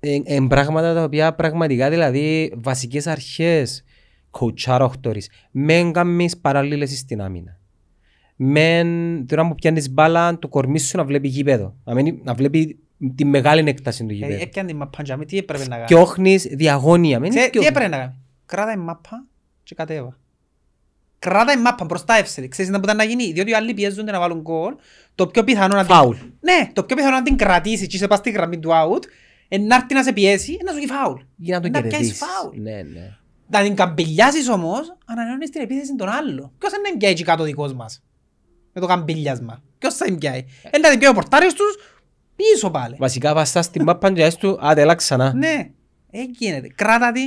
ε, πράγματα τα οποία πραγματικά, δηλαδή βασικές αρχές, κοουτσάροχτορης, μεν κάνεις παράλληλες στην άμυνα. Μεν, τώρα που πιάνεις μπάλα, το κορμί σου να βλέπει γήπεδο, να, να βλέπει τη μεγάλη έκταση του ε, γήπεδου. Έπιανε τη μαπάντια τι έπρεπε να κάνει. Και διαγώνια. Τι έπρεπε να κάνει. Κράτα η μαπά και κατέβα κράταει μάπα, μπροστά εύσερη, Ξέρεις να μπορεί να γίνει, διότι οι άλλοι πιέζονται να βάλουν κόλ Το πιο πιθανό να φάουλ. Την... Ναι, το πιο πιθανό να την κρατήσει και σε πας στη γραμμή του out, ενάρτη να σε πιέσει, να σου γίνει φάουλ. Για να τον να κερδίσεις. Φάουλ. Ναι, ναι. Να την καμπηλιάσεις όμως, ανανεώνεις την επίθεση των άλλο. Ποιος δεν εμπιάει και κάτω δικός μας. Με το καμπυλιάσμα. Ποιος θα εμπιάει. Ε. Έλα την πιάει ο πορτάριος τους, πίσω πάλι. Βασικά βαστάς την μάπα και άντε, έλα ξανά. Ναι, έγινε. Κράτα τη,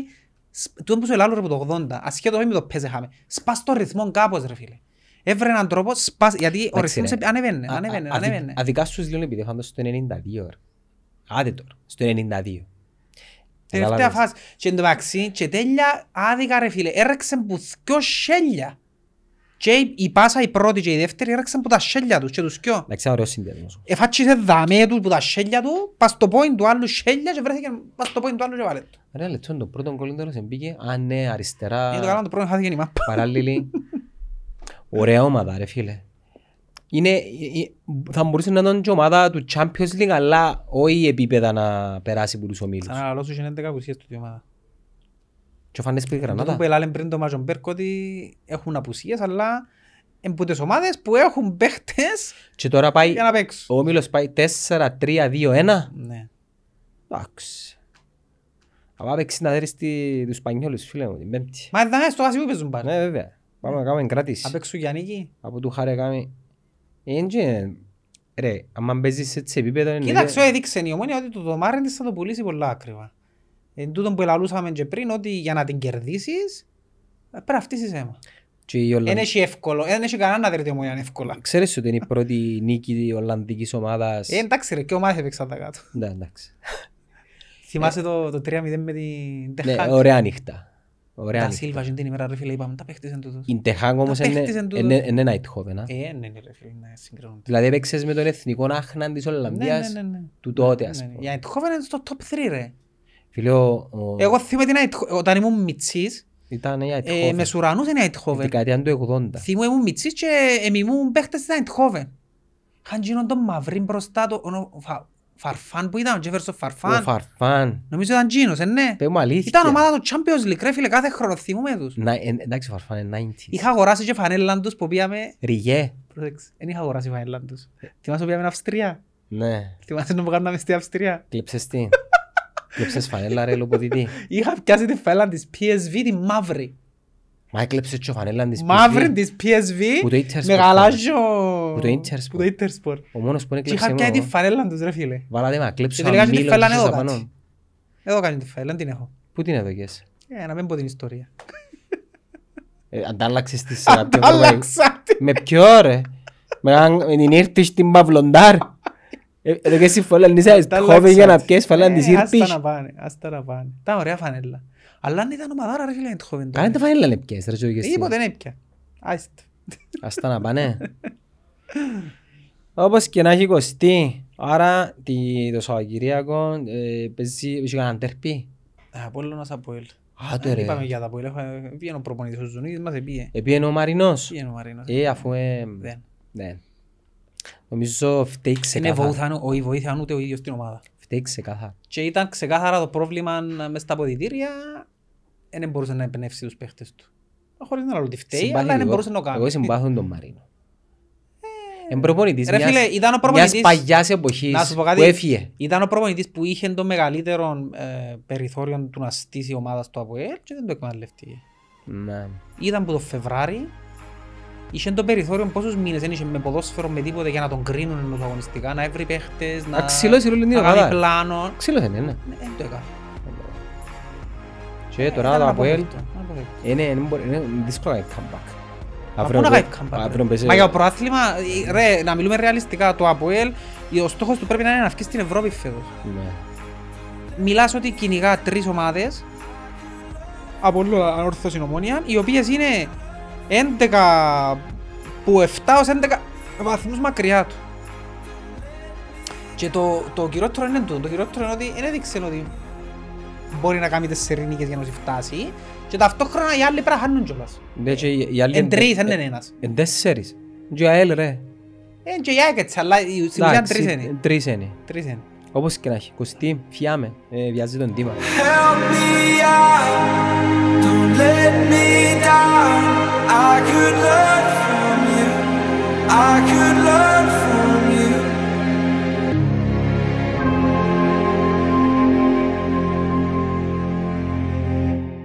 του που σου ελάλω ρε από το 80, ασχέτω με το πες χάμε. σπάς το ρυθμό κάπως ρε φίλε. Έβρε έναν τρόπο, σπάς, γιατί ο ρυθμός ανεβαίνε, ανεβαίνε, ανεβαίνε. Αδικά σου λέω επειδή είχαμε στο 92 ρε. Άντε τώρα, στο 92. Τελευταία φάση. Και μεταξύ, και τέλεια, άδικα ρε φίλε, έρεξε που δυο σέλια. Και η πάσα η πρώτη και η δεύτερη έρχεσαν από τα σέλια τους και τους κοιό. ξέρω ωραίο σου. Εφάτσισε δαμέ του από τα σέλια του, πας στο πόιν του άλλου σέλια και βρέθηκε πας στο πόιν του άλλου και βάλε το. Ρε λεπτό, το πρώτο κολύντορος εμπήκε, α ναι, αριστερά. Είναι το καλό, το πρώτο χάθηκε η μάπα. Παράλληλη. Ωραία ομάδα ρε φίλε. Είναι, ε, ε, θα μπορούσε να ήταν και ομάδα του Champions League, αλλά όχι επίπεδα να περάσει που τους ομίλους. Σαν 11 του ομάδα. Και ο Φανές πήρε γρανάτα. Που έλεγε πριν το Μάζον Μπέρκ ότι έχουν απουσίες, αλλά είναι που τις ομάδες που έχουν παίχτες και τώρα πάει, για να παίξουν. Ο Όμιλος πάει 4-3-2-1. Ναι. Εντάξει. Αλλά παίξει να δέρεις τους Σπανιόλους, φίλε μου, την πέμπτη. Μα δεν το χάσι που παίζουν πάλι. Ναι, βέβαια. Πάμε να κάνουμε κράτηση. Θα παίξουν για νίκη. Από του χάρε κάμε. Είναι Ρε, άμα παίζεις σε επίπεδο... Κοίταξε, έδειξε η ομόνια ότι το δομάρεντες θα το πουλήσει πολλά ακριβά. Εν τούτο που ελαλούσαμε και πριν ότι για να την κερδίσεις ε, πρέπει να φτύσεις αίμα. Δεν έχει εύκολο, δεν έχει κανένα να μου είναι εύκολα. Ξέρεις ότι είναι η πρώτη νίκη της Ολλανδικής ομάδας. Ε, εντάξει ρε, και ομάδες έπαιξαν τα κάτω. Ναι, εντάξει. Θυμάσαι ε, το, το 3-0 με την Τεχάκη. Ναι, ωραία νύχτα. Ωραία τα Σίλβα την ημέρα ρε φίλε είπαμε, τα παίχτησαν τούτος. Η Τεχάκ όμως είναι ένα ιτχόβεν. Ναι, ναι ρε φίλε, να συγκρίνονται. Δηλαδή έπαιξες με τον εθνικό άχναν της ναι, ναι, Ολλανδίας του τότε ας πούμε. Η είναι στο top 3 ρε. Εγώ θυμάμαι την Όταν ήμουν μητσής, ήταν η ε, Αιτχόβεν. Ε, με σουρανούς είναι η Αιτχόβεν. Δεκαετία του 80. Θυμούμαι ήμουν μητσής και εμιμούν παίχτες στην Αιτχόβεν. Είχαν γίνον τον μαυρή μπροστά Φαρφάν που ήταν, ο Τζέφερσον Φαρφάν. Ο Φαρφάν. Νομίζω ήταν γίνος, ε, ναι. Πες μου αλήθεια. Ήταν ομάδα του Champions League, ρε φίλε, κάθε χρόνο θυμούμε τους. Ε, εντάξει, ο Φαρφάν είναι 90. Είχα αγοράσει και φανέλα ναι. μου Κλέψες φανέλα ρε Λοποδίτη. Είχα πιάσει τη φανέλα της PSV τη μαύρη. Μα έκλεψε και φανέλα της PSV. Μαύρη της PSV με γαλάζιο... Που το Intersport. Ο μόνος που έκλεψε Είχα πιάσει τη φανέλα τους ρε φίλε. Βάλατε μα, κλέψω ένα μήλο της Ζαπανών. Εδώ κάνει τη φανέλα, την έχω. Πού την έδωκες. Ε, να μην πω την ιστορία. Ε, αντάλλαξες τη σειρά. Αντάλλαξα. Με ποιο ρε. Με την ήρθες την Παυλοντάρ. Εδώ και συμφωνώ, αν είσαι χόβι για να πιέσεις φαλά ε, της ήρπης. Άστα να πάνε, να πάνε. Τα ωραία φανέλα. Αλλά αν ήταν ομαδάρα ρε φίλε χόβι. Κάνε τα φανέλα να πιέσεις ρε ζωή εσύ. Ήποτε να πια. Άστα. Άστα να πάνε. Όπως και να έχει κοστεί. Άρα το Σαββακυριακό ε, παίζει, είχε κανέναν τέρπι. Απόλλωνας Αποέλ. Άντε ε, ρε. Είπαμε για τα Αποέλ, πήγαινε ο προπονητής ο Ζουνίδης μας, επίε. Επίε ο Μαρινός. Επίε ο Μαρινός. Ε, αφού... Δεν. Δεν. Νομίζω φταίει ξεκάθαρα. Είναι βοήθαν, ο, βοήθαν ούτε ο ίδιος την ομάδα. Φταίει ξεκάθαρα. Και ήταν ξεκάθαρα το πρόβλημα μες στα ποδητήρια, δεν μπορούσε να εμπνεύσει τους παίχτες του. Χωρίς να λέω ότι φταίει, αλλά δεν μπορούσε να το κάνει. Εγώ συμπάθω τον Μαρίνο. Ε, εν προπονητής μιας παγιάς εποχής που έφυγε. Ήταν ο προπονητής που είχε το μεγαλύτερο ε, περιθώριο του να στήσει η ομάδα στο ΑΠΟΕΛ και δεν το εκμεταλλευτεί. Ναι. Ήταν που το Φεβράρι Είχε το περιθώριο πόσους μήνες δεν είχε με ποδόσφαιρο με τίποτε για να τον κρίνουν ενός αγωνιστικά, να έβρει παίχτες, να, να κάνει πλάνο. Ξύλος είναι, ναι. ναι. Ε, δεν το έκανε. Και τώρα ε, το Αποέλ ε, ναι, είναι δύσκολο να κάνει comeback. Μα για το προάθλημα, ρε, να μιλούμε ρεαλιστικά, το Αποέλ, ο στόχος του πρέπει να είναι να βγει στην Ευρώπη φέτος. Ναι. Μιλάς ότι κυνηγά τρεις ομάδες, από όλο ανόρθωση νομόνια, οι οποίες είναι 11 που 7 ως 11 βαθμούς μακριά του. Και το, το κυριότερο είναι τούτο. Το κυριότερο είναι ότι δεν έδειξε ότι μπορεί να κάνει τέσσερις νίκες για να φτάσει και ταυτόχρονα οι άλλοι πρέπει να χάνουν κιόλας. Ναι, και οι άλλοι... Εν τρεις, εν ένας. Εν τέσσερις. Και η ΑΕΛ, ρε. Ε, εν και η ΑΕΚ έτσι, αλλά η ουσία τρεις είναι. Τρεις είναι. Τρεις είναι. Όπως και να έχει. Κωστή, φιάμε. Ε, βιάζει τον τίμα. Help me out, don't let me down. I could learn from you. I could learn from